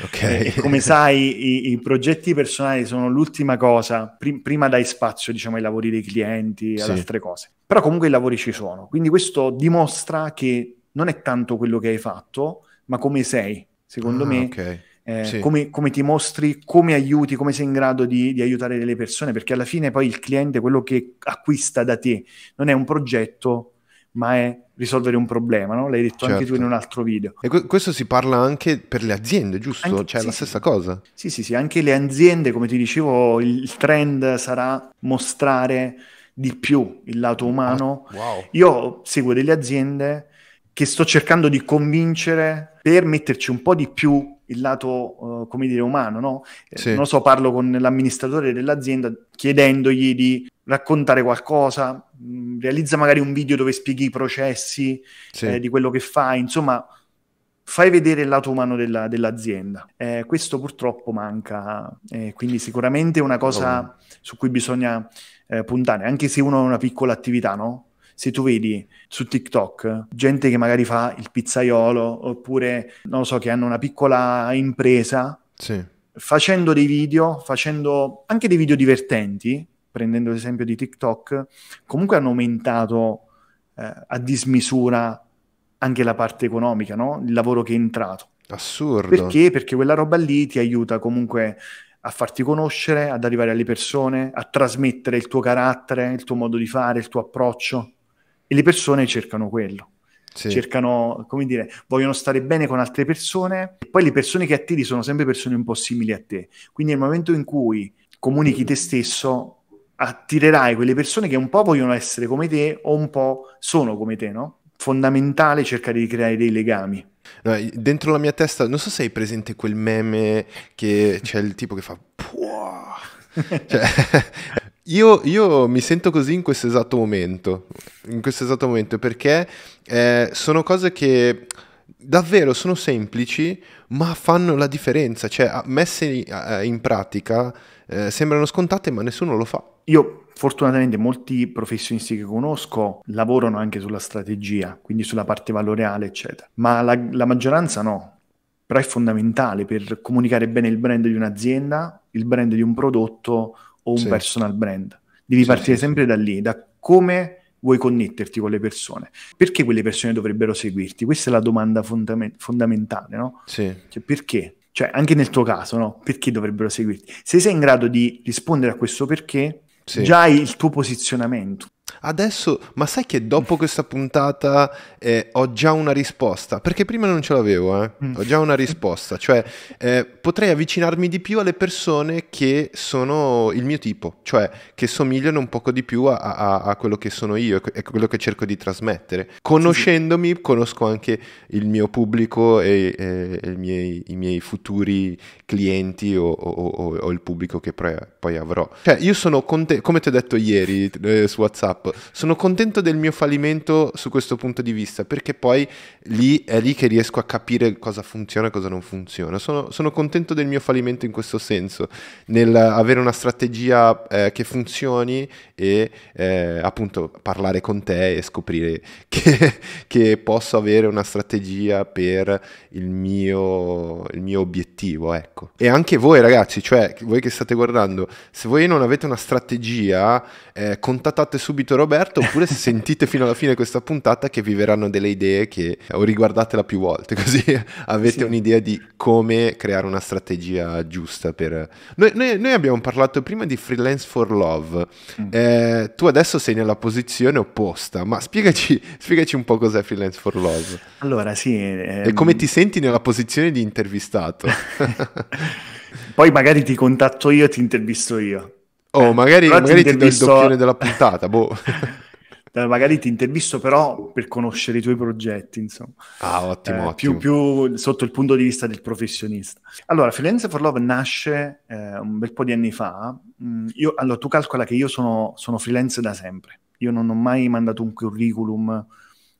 Okay. come sai, i, i, progetti personali sono l'ultima cosa. Pr- prima dai spazio diciamo, ai lavori dei clienti, ad altre cose. Però comunque i lavori ci sono. Quindi questo dimostra che non è tanto quello che hai fatto, ma come sei, secondo ah, me. Okay. Eh, sì. come, come, ti mostri, come aiuti, come sei in grado di, di, aiutare delle persone, perché alla fine poi il cliente, quello che acquista da te, non è un progetto, ma è risolvere un problema, no? L'hai detto certo. anche tu in certo. un altro video. E que- questo si parla anche per le aziende, giusto? Anche, cioè sì, la stessa sì. cosa. Sì, sì, sì, anche le aziende, come ti dicevo, il trend sarà mostrare di più il lato umano. Ah, wow. Io seguo delle aziende che sto cercando di convincere per metterci un po' di più il lato, uh, come dire, umano, no? Eh, sì. Non lo so, parlo con l'amministratore dell'azienda chiedendogli di raccontare qualcosa, mh, mm, realizza magari un video dove spieghi i processi sì. eh, di quello che fai, insomma, fai vedere il lato umano della, dell'azienda. Eh, questo purtroppo manca, eh, quindi sicuramente è una cosa oh. su cui bisogna eh, puntare, anche se uno ha una piccola attività, no? se tu vedi su TikTok gente che magari fa il pizzaiolo oppure, non lo so, che hanno una piccola impresa, sì. facendo dei video, facendo anche dei video divertenti, prendendo l'esempio di TikTok, comunque hanno aumentato eh, a dismisura anche la parte economica, no? il lavoro che è entrato. Assurdo. Perché? Perché quella roba lì ti aiuta comunque a farti conoscere, ad arrivare alle persone, a trasmettere il tuo carattere, il tuo modo di fare, il tuo approccio e le persone cercano quello. Sì. cercano, come dire, vogliono stare bene con altre persone e poi le persone che attiri sono sempre persone un po' simili a te. Quindi nel momento in cui comunichi te stesso, attirerai quelle persone che un po' vogliono essere come te o un po' sono come te, no? Fondamentale cercare di creare dei legami. No, dentro la mia testa, non so se hai presente quel meme che c'è il tipo che fa... cioè, io, io, mi sento così in questo esatto momento, in questo esatto momento perché eh, sono cose che davvero sono semplici ma fanno la differenza, cioè messe in pratica eh, sembrano scontate ma nessuno lo fa. Io Fortunatamente molti professionisti che conosco lavorano anche sulla strategia, quindi sulla parte valoreale, eccetera, ma la, la, maggioranza no. Però è fondamentale per comunicare bene il brand di un'azienda, il brand di un prodotto o un sì. personal brand. Devi sì, partire sì, sempre da lì, da come vuoi connetterti con le persone. Perché quelle persone dovrebbero seguirti? Questa è la domanda fondament- fondamentale, no? Sì. Cioè, perché? Cioè, anche nel tuo caso, no? Perché dovrebbero seguirti? Se sei in grado di rispondere a questo perché, sì. già hai il tuo posizionamento adesso, ma sai che dopo questa puntata eh, ho già una risposta, perché prima non ce l'avevo, eh? Mm. ho già una risposta, cioè eh, potrei avvicinarmi di più alle persone che sono il mio tipo, cioè che somigliano un poco di più a, a, a quello che sono io e quello che cerco di trasmettere. Conoscendomi conosco anche il mio pubblico e, e, e i, miei, i, miei, futuri clienti o, o, o, o il pubblico che pre- poi avrò. Cioè io sono, conte- come ti ho detto ieri eh, su WhatsApp, sono contento del mio fallimento su questo punto di vista, perché poi lì, è lì che riesco a capire cosa funziona e cosa non funziona. Sono, sono, contento del mio fallimento in questo senso, nel avere una strategia eh, che funzioni e eh, appunto parlare con te e scoprire che, che posso avere una strategia per il mio, il mio obiettivo, ecco. E anche voi ragazzi, cioè voi che state guardando, se voi non avete una strategia, eh, contattate subito Rob Roberto oppure se sentite fino alla fine questa puntata che vi verranno delle idee che, o riguardatela più volte così avete sì. un'idea di come creare una strategia giusta per... Noi, noi, noi abbiamo parlato prima di freelance for love, mm. eh, tu adesso sei nella posizione opposta, ma spiegaci, spiegaci un po' cos'è freelance for love. Allora sì... Ehm... E come ti senti nella posizione di intervistato? Poi magari ti contatto io e ti intervisto io. Oh, magari, magari ti, do il doppione della puntata, boh. Eh, magari ti intervisto però per conoscere i tuoi progetti, insomma. Ah, ottimo, eh, ottimo. Più, più, sotto il punto di vista del professionista. Allora, Freelance for Love nasce eh, un bel po' di anni fa. Mm, io, allora, tu calcola che io sono, sono, freelance da sempre. Io non ho mai mandato un curriculum.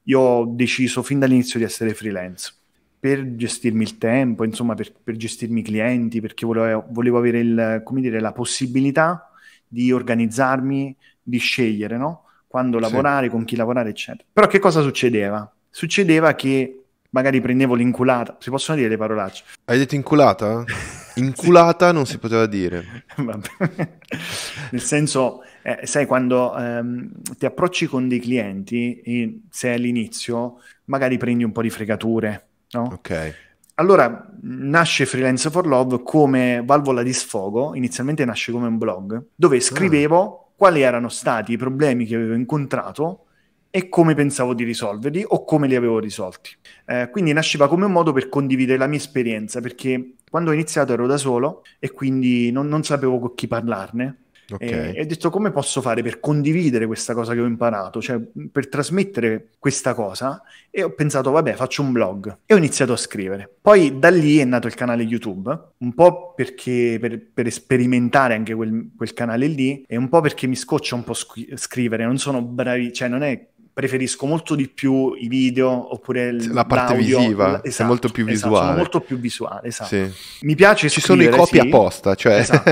Io ho deciso fin dall'inizio di essere freelance per gestirmi il tempo, insomma, per, per gestirmi i clienti, perché volevo, volevo avere il, dire, la possibilità di organizzarmi, di scegliere, no? Quando lavorare, sì. con chi lavorare, eccetera. Però che cosa succedeva? Succedeva che magari prendevo l'inculata, si possono dire le parolacce. Hai detto inculata? Inculata non si poteva dire. Nel senso, eh, sai, quando ehm, ti approcci con dei clienti, e sei all'inizio, magari prendi un po' di fregature, no? Ok allora nasce Freelance for Love come valvola di sfogo, inizialmente nasce come un blog, dove ah. scrivevo quali erano stati i problemi che avevo incontrato e come pensavo di risolverli o come li avevo risolti. Eh, quindi nasceva come un modo per condividere la mia esperienza, perché quando ho iniziato ero da solo e quindi non, non sapevo con chi parlarne Okay. Eh, e, ho detto come posso fare per condividere questa cosa che ho imparato, cioè per trasmettere questa cosa e ho pensato vabbè faccio un blog e ho iniziato a scrivere. Poi da lì è nato il canale YouTube, un po' perché per, per sperimentare anche quel, quel, canale lì e un po' perché mi scoccia un po' sc- scrivere, non sono bravi, cioè non è preferisco molto di più i video oppure il, la parte visiva, la, esatto, è molto più esatto, visuale. Esatto, molto più visuale, esatto. Sì. Mi piace Ci scrivere, sono i copi sì, apposta, cioè. Esatto.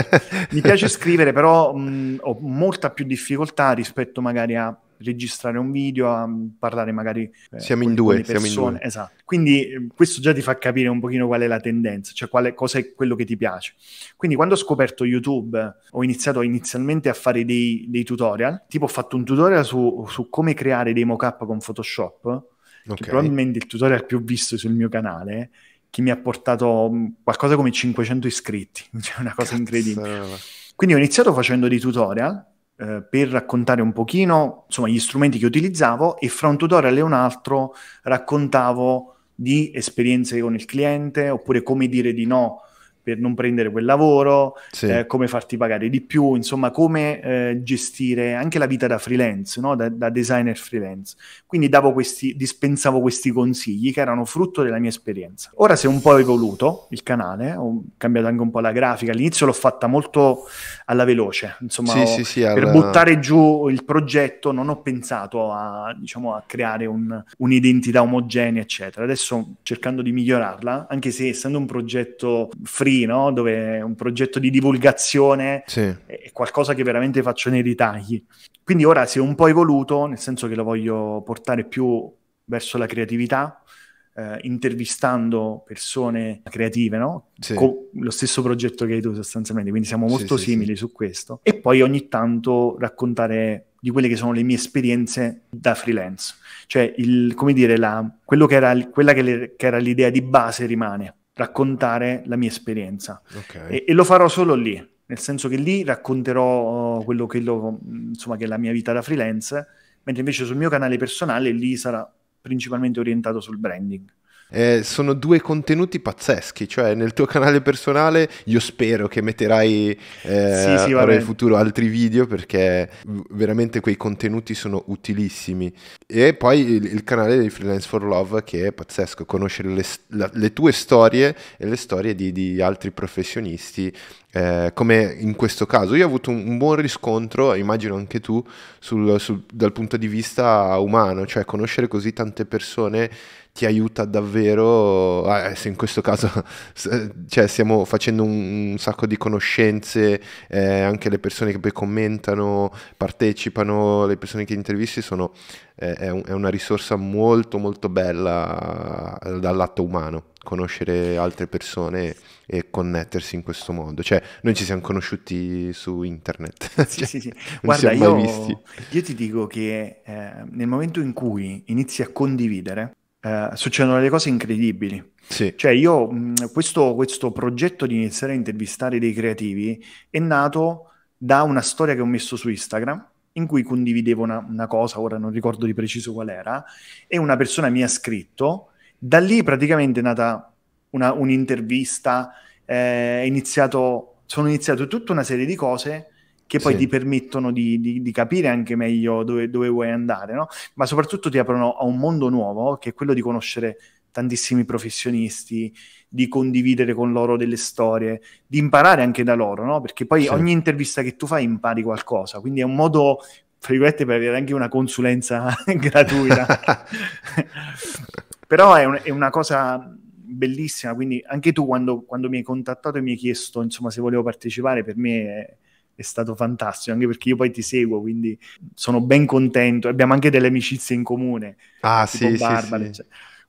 Mi piace scrivere, però mh, ho molta più difficoltà rispetto magari a registrare un video, a parlare magari eh, siamo in due, siamo in due. Esatto. Quindi eh, questo già ti fa capire un pochino qual è la tendenza, cioè quale, cosa è quello che ti piace. Quindi quando ho scoperto YouTube ho iniziato inizialmente a fare dei, dei tutorial, tipo ho fatto un tutorial su, su come creare dei mockup con Photoshop, okay. che probabilmente il tutorial più visto sul mio canale, che mi ha portato mm, qualcosa come 500 iscritti, cioè una cosa Cazzo. incredibile. Quindi ho iniziato facendo dei tutorial eh, per raccontare un pochino insomma, gli strumenti che utilizzavo e fra un tutorial e un altro raccontavo di esperienze con il cliente oppure come dire di no per non prendere quel lavoro, sì. eh, come farti pagare di più, insomma come eh, gestire anche la vita da freelance, no? da, da, designer freelance. Quindi davo questi, dispensavo questi consigli che erano frutto della mia esperienza. Ora si è un po' evoluto il canale, ho cambiato anche un po' la grafica, all'inizio l'ho fatta molto alla veloce, insomma sì, ho, sì, per alla... buttare giù il progetto non ho pensato a, diciamo, a creare un, un'identità omogenea, eccetera. Adesso cercando di migliorarla, anche se essendo un progetto free, free, no? dove un progetto di divulgazione sì. è qualcosa che veramente faccio nei ritagli. Quindi ora si è un po' evoluto, nel senso che lo voglio portare più verso la creatività, eh, intervistando persone creative, no? Sì. Con lo stesso progetto che hai tu sostanzialmente, quindi siamo molto sì, simili su questo. E poi ogni tanto raccontare di quelle che sono le mie esperienze da freelance. Cioè, il, come dire, la, che era, quella che, le, che era l'idea di base rimane raccontare la mia esperienza. Okay. E, e, lo farò solo lì, nel senso che lì racconterò oh, quello che, lo, insomma, che è la mia vita da freelance, mentre invece sul mio canale personale lì sarà principalmente orientato sul branding eh, sono due contenuti pazzeschi, cioè nel tuo canale personale io spero che metterai eh, sì, sì, nel futuro altri video perché veramente quei contenuti sono utilissimi. E poi il, il canale di Freelance for Love che è pazzesco, conoscere le, la, le tue storie e le storie di, di altri professionisti eh, come in questo caso. Io ho avuto un, un buon riscontro, immagino anche tu, sul, sul, dal punto di vista umano, cioè conoscere così tante persone ti aiuta davvero, ah, eh, se in questo caso cioè, stiamo facendo un, un, sacco di conoscenze, eh, anche le persone che poi commentano, partecipano, le persone che intervisti sono, eh, è, un, è una risorsa molto molto bella eh, dal lato umano conoscere altre persone e connettersi in questo mondo. Cioè, noi ci siamo conosciuti su internet. Sì, cioè, sì, sì. Guarda, io, io, ti dico che eh, nel momento in cui inizi a condividere, eh, succedono delle cose incredibili. Sì. Cioè io, questo, questo progetto di iniziare a intervistare dei creativi è nato da una storia che ho messo su Instagram in cui condividevo una, una, cosa, ora non ricordo di preciso qual era, e una persona mi ha scritto, da lì praticamente è nata una, un'intervista, eh, iniziato, sono iniziate tutta una serie di cose che poi sì. ti permettono di, di, di, capire anche meglio dove, dove vuoi andare, no? ma soprattutto ti aprono a un mondo nuovo che è quello di conoscere tantissimi professionisti, di condividere con loro delle storie, di imparare anche da loro, no? perché poi sì. ogni intervista che tu fai impari qualcosa, quindi è un modo, frequente per avere anche una consulenza gratuita. Però è, un, è, una cosa bellissima, quindi anche tu quando, quando, mi hai contattato e mi hai chiesto insomma, se volevo partecipare, per me è, è stato fantastico, anche perché io poi ti seguo, quindi sono ben contento. Abbiamo anche delle amicizie in comune. Ah, sì, Barbara, sì, sì.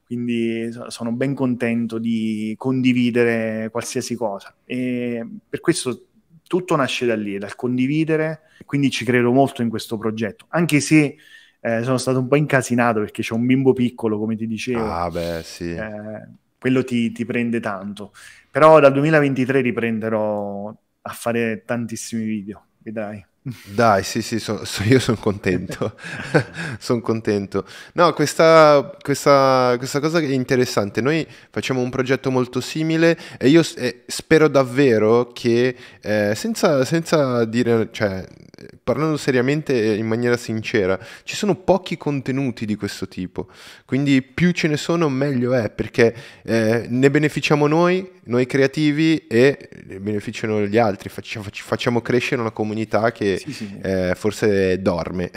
Quindi sono ben contento di condividere qualsiasi cosa. E per questo tutto nasce da lì, dal condividere, quindi ci credo molto in questo progetto, anche se eh, sono stato un po' incasinato perché c'è un bimbo piccolo, come ti dicevo. Ah, beh, sì. Eh, quello ti, ti prende tanto. Però dal 2023 riprenderò a fare tantissimi video, vedrai. Dai, sì, sì, so, so, io sono contento. sono contento. No, questa, questa, questa, cosa è interessante. Noi facciamo un progetto molto simile e io eh, spero davvero che, eh, senza, senza, dire, cioè, parlando seriamente e in maniera sincera, ci sono pochi contenuti di questo tipo. Quindi più ce ne sono, meglio è, perché eh, ne beneficiamo noi, noi creativi, e beneficiano gli altri. Facciamo, facciamo crescere una comunità che sì, sì. Eh, forse dorme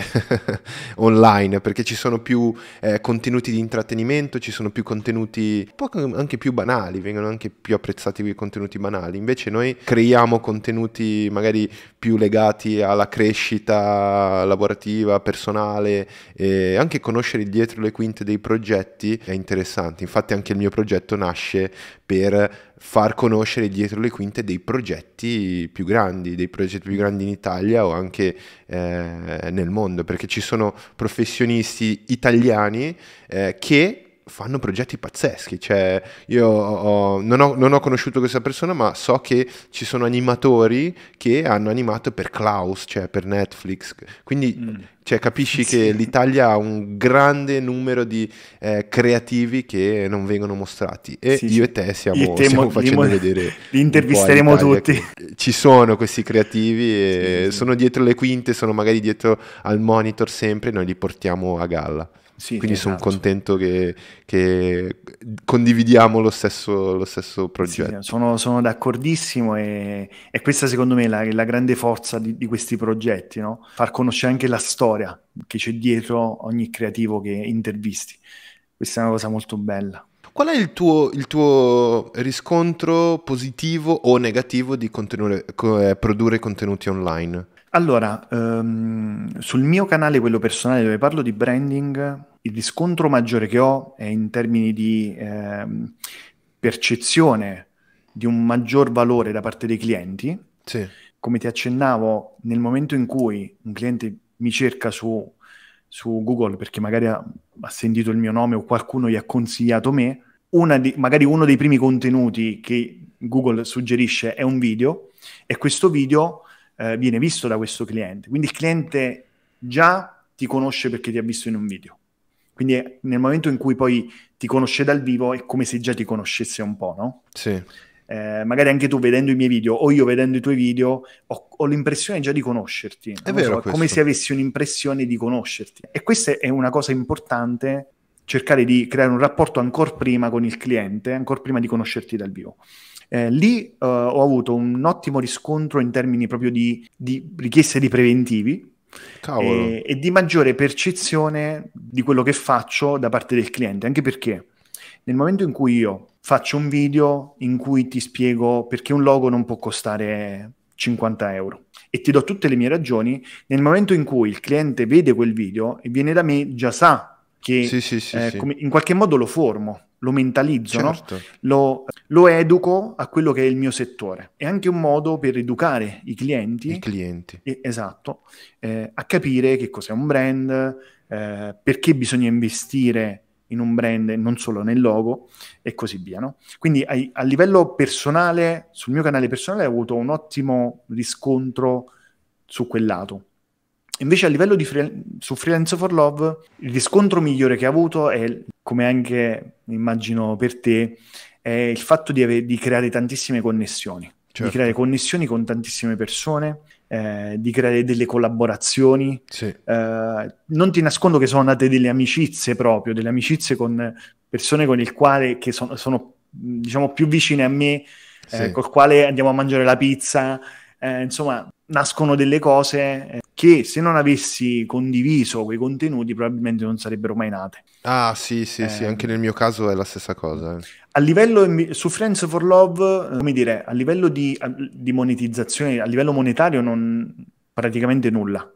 online perché ci sono più eh, contenuti di intrattenimento, ci sono più contenuti anche più banali, vengono anche più apprezzati i contenuti banali. Invece noi creiamo contenuti magari più legati alla crescita lavorativa, personale e anche conoscere dietro le quinte dei progetti è interessante. Infatti anche il mio progetto nasce per far conoscere dietro le quinte dei progetti più grandi, dei progetti più grandi in Italia o anche eh, nel mondo, perché ci sono professionisti italiani eh, che fanno progetti pazzeschi. Cioè, io ho, non, ho, non, ho, conosciuto questa persona, ma so che ci sono animatori che hanno animato per Klaus, cioè per Netflix. Quindi mm. cioè, capisci sì. che l'Italia ha un grande numero di eh, creativi che non vengono mostrati. E sì, io e te siamo, temo, stiamo facendo mo- vedere. Li intervisteremo tutti. Ci sono questi creativi, sì, sono dietro le quinte, sono magari dietro al monitor sempre, noi li portiamo a galla. Sì, Quindi esatto. sono contento che, che condividiamo lo stesso, lo stesso progetto. Sì, sono, sono, d'accordissimo e, e, questa secondo me è la, la grande forza di, di questi progetti, no? far conoscere anche la storia che c'è dietro ogni creativo che intervisti. Questa è una cosa molto bella. Qual è il tuo, il tuo, riscontro positivo o negativo di eh, produrre contenuti online? Allora, ehm, sul mio canale, quello personale dove parlo di branding, il riscontro maggiore che ho è in termini di ehm, percezione di un maggior valore da parte dei clienti. Sì. Come ti accennavo, nel momento in cui un cliente mi cerca su, su Google perché magari ha, ha, sentito il mio nome o qualcuno gli ha consigliato me, di, magari uno dei primi contenuti che Google suggerisce è un video e questo video eh, viene visto da questo cliente. Quindi il cliente già ti conosce perché ti ha visto in un video. Quindi nel momento in cui poi ti conosce dal vivo è come se già ti conoscesse un po', no? Sì. Eh, magari anche tu vedendo i miei video o io vedendo i tuoi video ho, ho l'impressione già di conoscerti. È vero. So, è come se avessi un'impressione di conoscerti. E questa è una cosa importante, cercare di creare un rapporto ancora prima con il cliente, ancora prima di conoscerti dal vivo. Eh, lì eh, ho avuto un ottimo riscontro in termini proprio di, di richieste di preventivi e, eh, e, di maggiore percezione di quello che faccio da parte del cliente, anche perché nel momento in cui io faccio un video in cui ti spiego perché un logo non può costare 50 euro e ti do tutte le mie ragioni, nel momento in cui il cliente vede quel video e viene da me già sa che sì, sì, sì, eh, in qualche modo lo formo lo mentalizzo, certo. no? lo, lo, educo a quello che è il mio settore. È anche un modo per educare i clienti, I clienti. Eh, esatto, eh, a capire che cos'è un brand, eh, perché bisogna investire in un brand e non solo nel logo e così via. No? Quindi ai, a livello personale, sul mio canale personale ho avuto un ottimo riscontro su quel lato. Invece a livello di free, su Freelance for Love, il riscontro migliore che ho avuto è come anche immagino per te, è il fatto di, ave- di creare tantissime connessioni, certo. di creare connessioni con tantissime persone, eh, di creare delle collaborazioni. Sì. Eh, non ti nascondo che sono nate delle amicizie proprio, delle amicizie con persone con le quali sono, sono, diciamo, più vicine a me, eh, sì. eh, col quale andiamo a mangiare la pizza. Eh, insomma, nascono delle cose eh, che se non avessi condiviso quei contenuti probabilmente non sarebbero mai nate. Ah sì, sì, eh, sì, anche nel mio caso è la stessa cosa. Eh. A livello, su Friends for Love, eh, come dire, a livello di, di monetizzazione, a livello monetario non, praticamente nulla, nel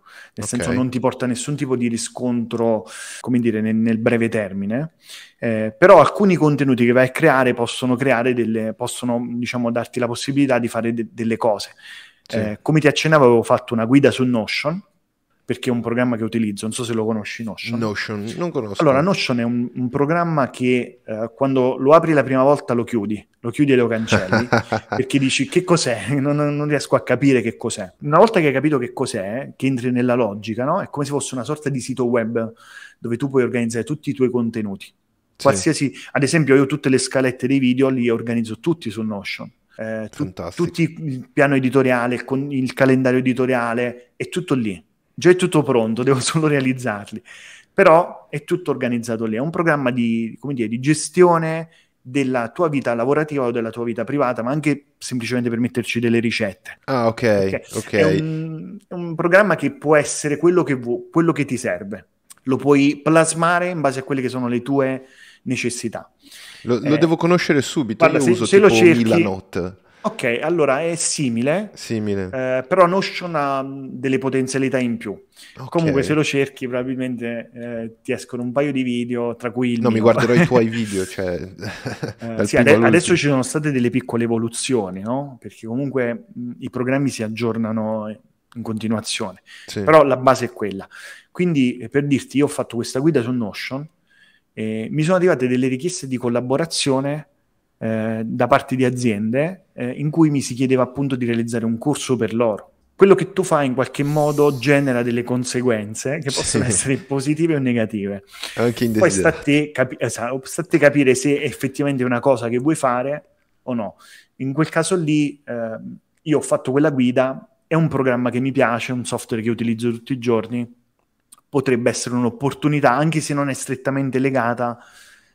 okay. senso non ti porta nessun tipo di riscontro, come dire, nel, nel breve termine, eh, però alcuni contenuti che vai a creare possono creare delle, possono, diciamo, darti la possibilità di fare de- delle cose. Sì. Eh, come ti accennavo, avevo fatto una guida su Notion perché è un programma che utilizzo, non so se lo conosci Notion. Notion, non conosco. Allora, Notion è un, un programma che eh, quando lo apri la prima volta lo chiudi, lo chiudi e lo cancelli, perché dici che cos'è, non, non, riesco a capire che cos'è. Una volta che hai capito che cos'è, che entri nella logica, no? è come se fosse una sorta di sito web dove tu puoi organizzare tutti i tuoi contenuti. Qualsiasi, sì. ad esempio io tutte le scalette dei video li organizzo tutti su Notion eh, tu, tutti il piano editoriale, il, il calendario editoriale, è tutto lì. Già è tutto pronto, devo solo realizzarli. Però è tutto organizzato lì. È un programma di, dire, di gestione della tua vita lavorativa o della tua vita privata, ma anche semplicemente per metterci delle ricette. Ah, ok. okay. okay. È, un, un, programma che può essere quello che, vu- quello che ti serve. Lo puoi plasmare in base a quelle che sono le tue necessità. Lo, eh, lo devo conoscere subito, guarda, io se, uso se tipo lo cerchi, Milanote. Ok, allora è simile, simile. Eh, però Notion ha mm, delle potenzialità in più. Okay. Comunque se lo cerchi probabilmente eh, ti escono un paio di video, tra cui... il no, mio. mi guarderò i tuoi video. Cioè, eh, sì, ade- adesso ci sono state delle piccole evoluzioni, no? Perché comunque mh, mm, i programmi si aggiornano in continuazione, sì. però la base è quella. Quindi eh, per dirti, io ho fatto questa guida su Notion eh, mi sono arrivate delle richieste di collaborazione eh, da parte di aziende eh, in cui mi si chiedeva appunto di realizzare un corso per loro. Quello che tu fai in qualche modo genera delle conseguenze che possono sì. essere positive o negative. Anche in Poi sta a, te capi- esatto, sta a te capire se effettivamente è una cosa che vuoi fare o no. In quel caso lì ehm, io ho fatto quella guida, è un programma che mi piace, un software che utilizzo tutti i giorni, potrebbe essere un'opportunità, anche se non è strettamente legata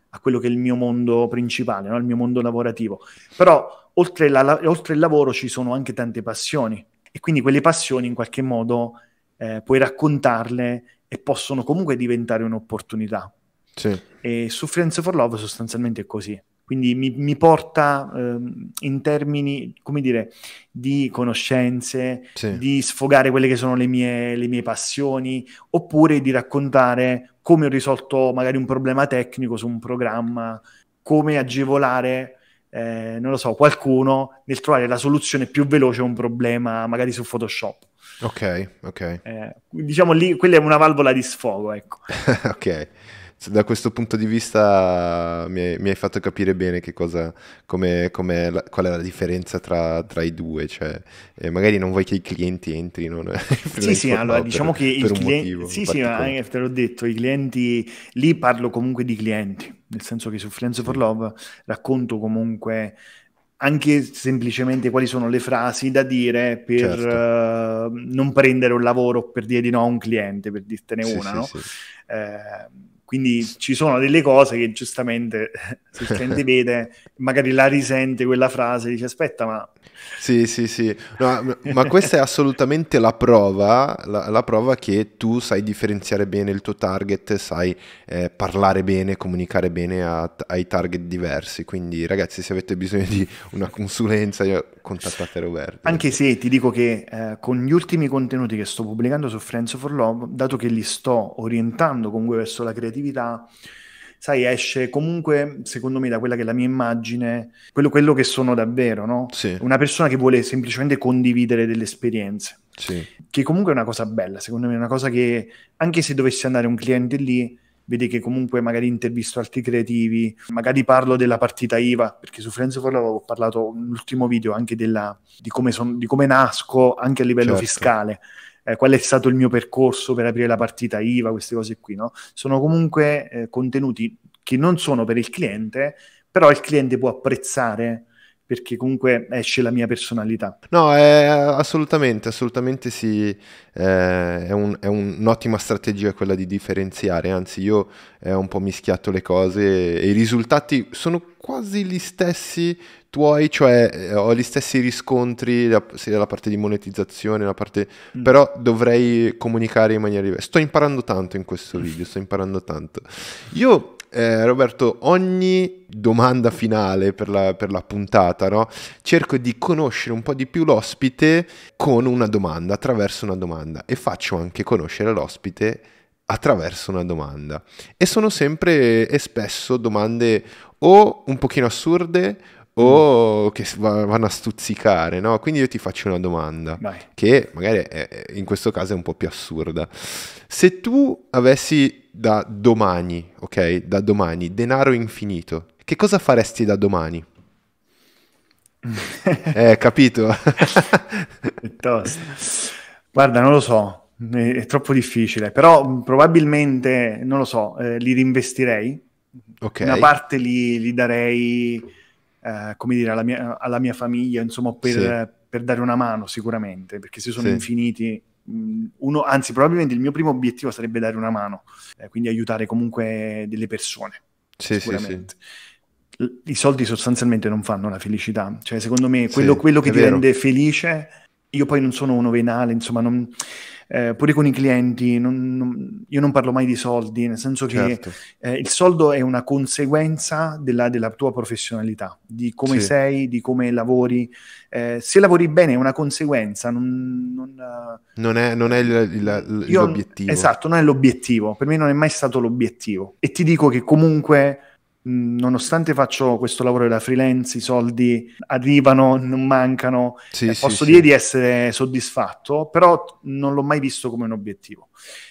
a quello che è il mio mondo principale, no? il mio mondo lavorativo. Però oltre, la, oltre il lavoro ci sono anche tante passioni e quindi quelle passioni in qualche modo eh, puoi raccontarle e possono comunque diventare un'opportunità. Sì. E su Friends for Love sostanzialmente è così quindi mi, mi porta ehm, in termini, come dire, di conoscenze, sì. di sfogare quelle che sono le mie, le mie, passioni, oppure di raccontare come ho risolto magari un problema tecnico su un programma, come agevolare, eh, non lo so, qualcuno nel trovare la soluzione più veloce a un problema, magari su Photoshop. Ok, ok. Eh, diciamo lì, quella è una valvola di sfogo, ecco. ok da questo punto di vista mi hai, mi hai fatto capire bene che cosa, come, com'è la, qual è la differenza tra, tra i due, cioè, eh, magari non vuoi che i clienti entrino. Sì, sì, allora diciamo per, che il clienti, sì, sì, te l'ho detto, i clienti, lì parlo comunque di clienti, nel senso che su Friends for Love racconto comunque anche semplicemente quali sono le frasi da dire per certo. uh, non prendere un lavoro, per dire di no a un cliente, per dirtene sì, una, sì, no? Sì. Eh, quindi ci sono delle cose che giustamente se il cliente vede, magari la risente quella frase, dice aspetta ma sì, sì, sì. No, ma questa è assolutamente la prova, la, la, prova che tu sai differenziare bene il tuo target, sai eh, parlare bene, comunicare bene a, ai target diversi. Quindi ragazzi, se avete bisogno di una consulenza, io contattate Roberto. Anche se ti dico che eh, con gli ultimi contenuti che sto pubblicando su Friends for Love, dato che li sto orientando comunque verso la creatività, sai, esce comunque, secondo me, da quella che è la mia immagine, quello, quello che sono davvero, no? Sì. Una persona che vuole semplicemente condividere delle esperienze. Sì. Che comunque è una cosa bella, secondo me, è una cosa che anche se dovesse andare un cliente lì, vedi che comunque magari intervisto altri creativi, magari parlo della partita IVA, perché su Friends for Love ho parlato nell'ultimo video anche della, di, come son, di, come nasco anche a livello certo. fiscale eh, qual è stato il mio percorso per aprire la partita IVA, queste cose qui, no? Sono comunque eh, contenuti che non sono per il cliente, però il cliente può apprezzare perché comunque esce la mia personalità. No, è, assolutamente, assolutamente sì, eh, è, un, è un, un'ottima strategia quella di differenziare, anzi io ho eh, un po' mischiato le cose e i risultati sono quasi gli stessi tuoi, cioè eh, ho gli stessi riscontri sia dalla parte di monetizzazione, la parte... Mm. però dovrei comunicare in maniera diversa. Sto imparando tanto in questo mm. video, sto imparando tanto. Io, eh, Roberto, ogni domanda finale per la, per la puntata, no? cerco di conoscere un po' di più l'ospite con una domanda, attraverso una domanda e faccio anche conoscere l'ospite attraverso una domanda. E sono sempre e spesso domande o un pochino assurde Mm. o che vanno a stuzzicare, no? Quindi io ti faccio una domanda Vai. che magari è, in questo caso è un po' più assurda. Se tu avessi da domani, ok? Da domani denaro infinito, che cosa faresti da domani? eh, capito? Guarda, non lo so, è troppo difficile, però mm, probabilmente, non lo so, eh, li reinvestirei. Ok. Una parte li, li darei eh, come dire, alla mia, alla mia, famiglia, insomma, per, sì. per, dare una mano sicuramente, perché se sono sì. infiniti. Mm, uno, anzi, probabilmente il mio primo obiettivo sarebbe dare una mano, eh, quindi aiutare comunque delle persone. Sì, sicuramente. L- I soldi sostanzialmente non fanno la felicità, cioè secondo me quello, quello che ti vero. rende felice io poi non sono uno venale, insomma, non, eh, pure con i clienti, non, non, io non parlo mai di soldi, nel senso che certo. eh, il soldo è una conseguenza della, della tua professionalità, di come sì. sei, di come lavori. Eh, se lavori bene è una conseguenza, non, non, non è, non è il, io, l'obiettivo. Esatto, non è l'obiettivo, per me non è mai stato l'obiettivo. E ti dico che comunque nonostante faccio questo lavoro da freelance, i soldi arrivano, non mancano, sì, eh, posso sì. dire di essere soddisfatto, però non l'ho mai visto come un obiettivo.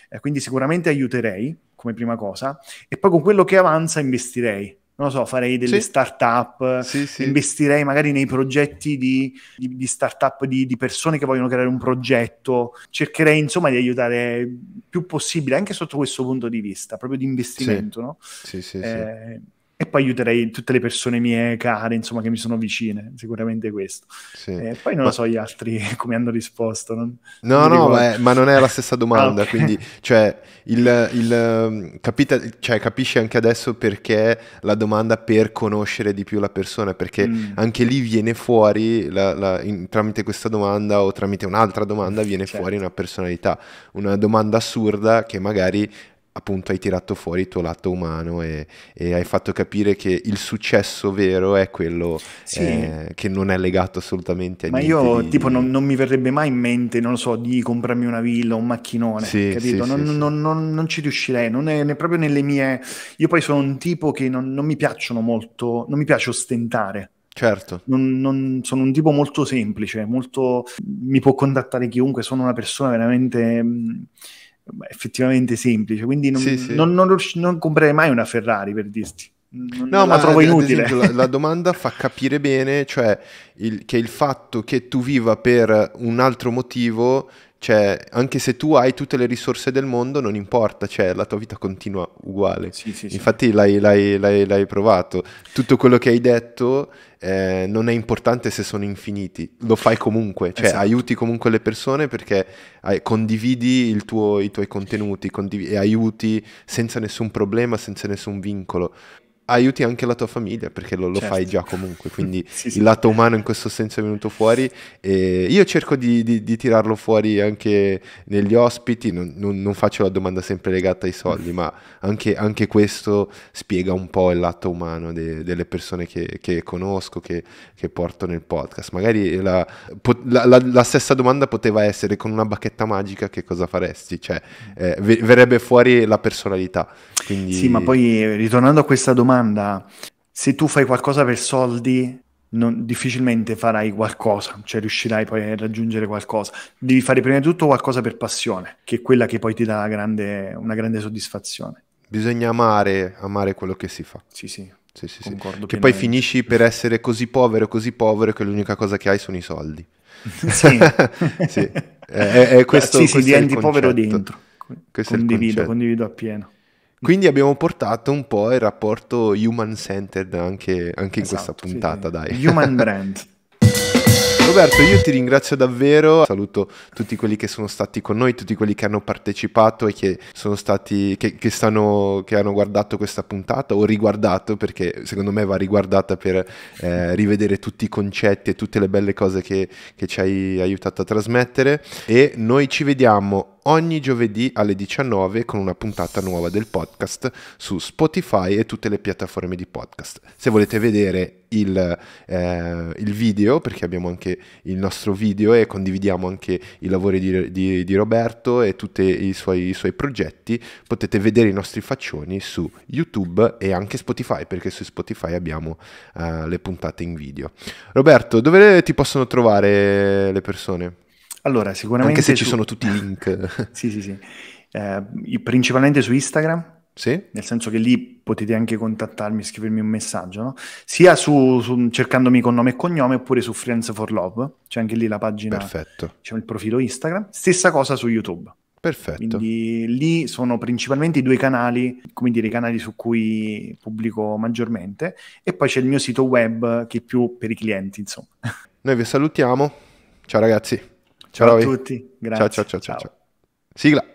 Eh, quindi sicuramente aiuterei come prima cosa e poi con quello che avanza investirei. Non lo so, farei delle start-up, investirei magari nei progetti di, di, di start-up di, di persone che vogliono creare un progetto, cercherei insomma di aiutare più possibile anche sotto questo punto di vista, proprio di investimento, no? Sì, sì, eh, sì e poi aiuterei tutte le persone mie care, insomma, che mi sono vicine, sicuramente questo. Sì. Eh, poi non ma... lo so gli altri come hanno risposto. Non... no, non no, beh, ma non è la stessa ah, domanda, okay. quindi cioè, il, il, ehm, capita, cioè, capisci anche adesso perché la domanda per conoscere di più la persona, perché mm. anche lì viene fuori, la, la, in, tramite questa domanda o tramite un'altra domanda, viene certo. fuori una personalità, una domanda assurda che magari appunto hai tirato fuori il tuo lato umano e, e, hai fatto capire che il successo vero è quello sì. eh, che non è legato assolutamente a niente. Ma io di... tipo non, non, mi verrebbe mai in mente, non lo so, di comprarmi una villa, un macchinone, sì, capito? Sì, non, non, non, ci riuscirei, non è, è, proprio nelle mie... Io poi sono un tipo che non, mi piacciono molto, non mi piace ostentare. Certo. sono un tipo molto semplice, molto... mi può contattare chiunque, sono una persona veramente mm, effettivamente semplice, quindi non, sì, sì. non, non, non comprerei mai una Ferrari per dirti. Non no, ma trovo inutile. Esempio, la, la, domanda fa capire bene, cioè il, che il fatto che tu viva per un altro motivo cioè, anche se tu hai tutte le risorse del mondo, non importa, cioè, la tua vita continua uguale. Sì, sì, Infatti sì. L'hai, l'hai, l'hai, l'hai, provato. Tutto quello che hai detto eh, non è importante se sono infiniti, lo fai comunque, cioè esatto. aiuti comunque le persone perché eh, condividi tuo, i tuoi contenuti, condiv- e aiuti senza nessun problema, senza nessun vincolo aiuti anche la tua famiglia perché lo, lo certo. fai già comunque quindi sì, sì. il lato umano in questo senso è venuto fuori e io cerco di, di, di tirarlo fuori anche negli ospiti non, non, non, faccio la domanda sempre legata ai soldi mm. ma anche, anche questo spiega un po' il lato umano de, delle persone che, che conosco che, che, porto nel podcast magari la, la, la, la, stessa domanda poteva essere con una bacchetta magica che cosa faresti cioè mm. eh, verrebbe fuori la personalità quindi... sì ma poi eh, ritornando a questa domanda domanda, se tu fai qualcosa per soldi, non, difficilmente farai qualcosa, cioè riuscirai poi a raggiungere qualcosa. Devi fare prima di tutto qualcosa per passione, che è quella che poi ti dà grande, una grande soddisfazione. Bisogna amare, amare quello che si fa. Sì, sì. Sì, sì, sì. Che poi finisci per essere così povero, così povero che l'unica cosa che hai sono i soldi. sì. sì. È, è questo, sì, questo sì, diventi povero dentro. Questo condivido, condivido appieno. Quindi abbiamo portato un po' il rapporto human-centered anche, anche in questa esatto, puntata, sì, dai. Human brand. Roberto, io ti ringrazio davvero, saluto tutti quelli che sono stati con noi, tutti quelli che hanno partecipato e che sono stati, che, che, stanno, che hanno guardato questa puntata o riguardato, perché secondo me va riguardata per eh, rivedere tutti i concetti e tutte le belle cose che, che ci hai aiutato a trasmettere. E noi ci vediamo ogni giovedì alle 19 con una puntata nuova del podcast su Spotify e tutte le piattaforme di podcast. Se volete vedere il, eh, il video, perché abbiamo anche il nostro video e condividiamo anche i lavori di, di, di Roberto e tutti i suoi, i suoi progetti, potete vedere i nostri faccioni su YouTube e anche Spotify, perché su Spotify abbiamo eh, le puntate in video. Roberto, dove ti possono trovare le persone? Allora, sicuramente... Anche se ci sono tutti i link. sì, sì, sì. Eh, principalmente su Instagram. Sì. Nel senso che lì potete anche contattarmi, scrivermi un messaggio, no? sia su, su, cercandomi con nome e cognome oppure su Friends for Love, c'è anche lì la pagina, Perfetto. C'è il profilo Instagram, stessa cosa su YouTube. Perfetto. Quindi lì sono principalmente i due canali, come dire, i canali su cui pubblico maggiormente e poi c'è il mio sito web che è più per i clienti, insomma. Noi vi salutiamo. Ciao ragazzi. Ciao, ciao a tutti. Grazie. ciao, ciao. ciao. ciao. ciao. Sigla.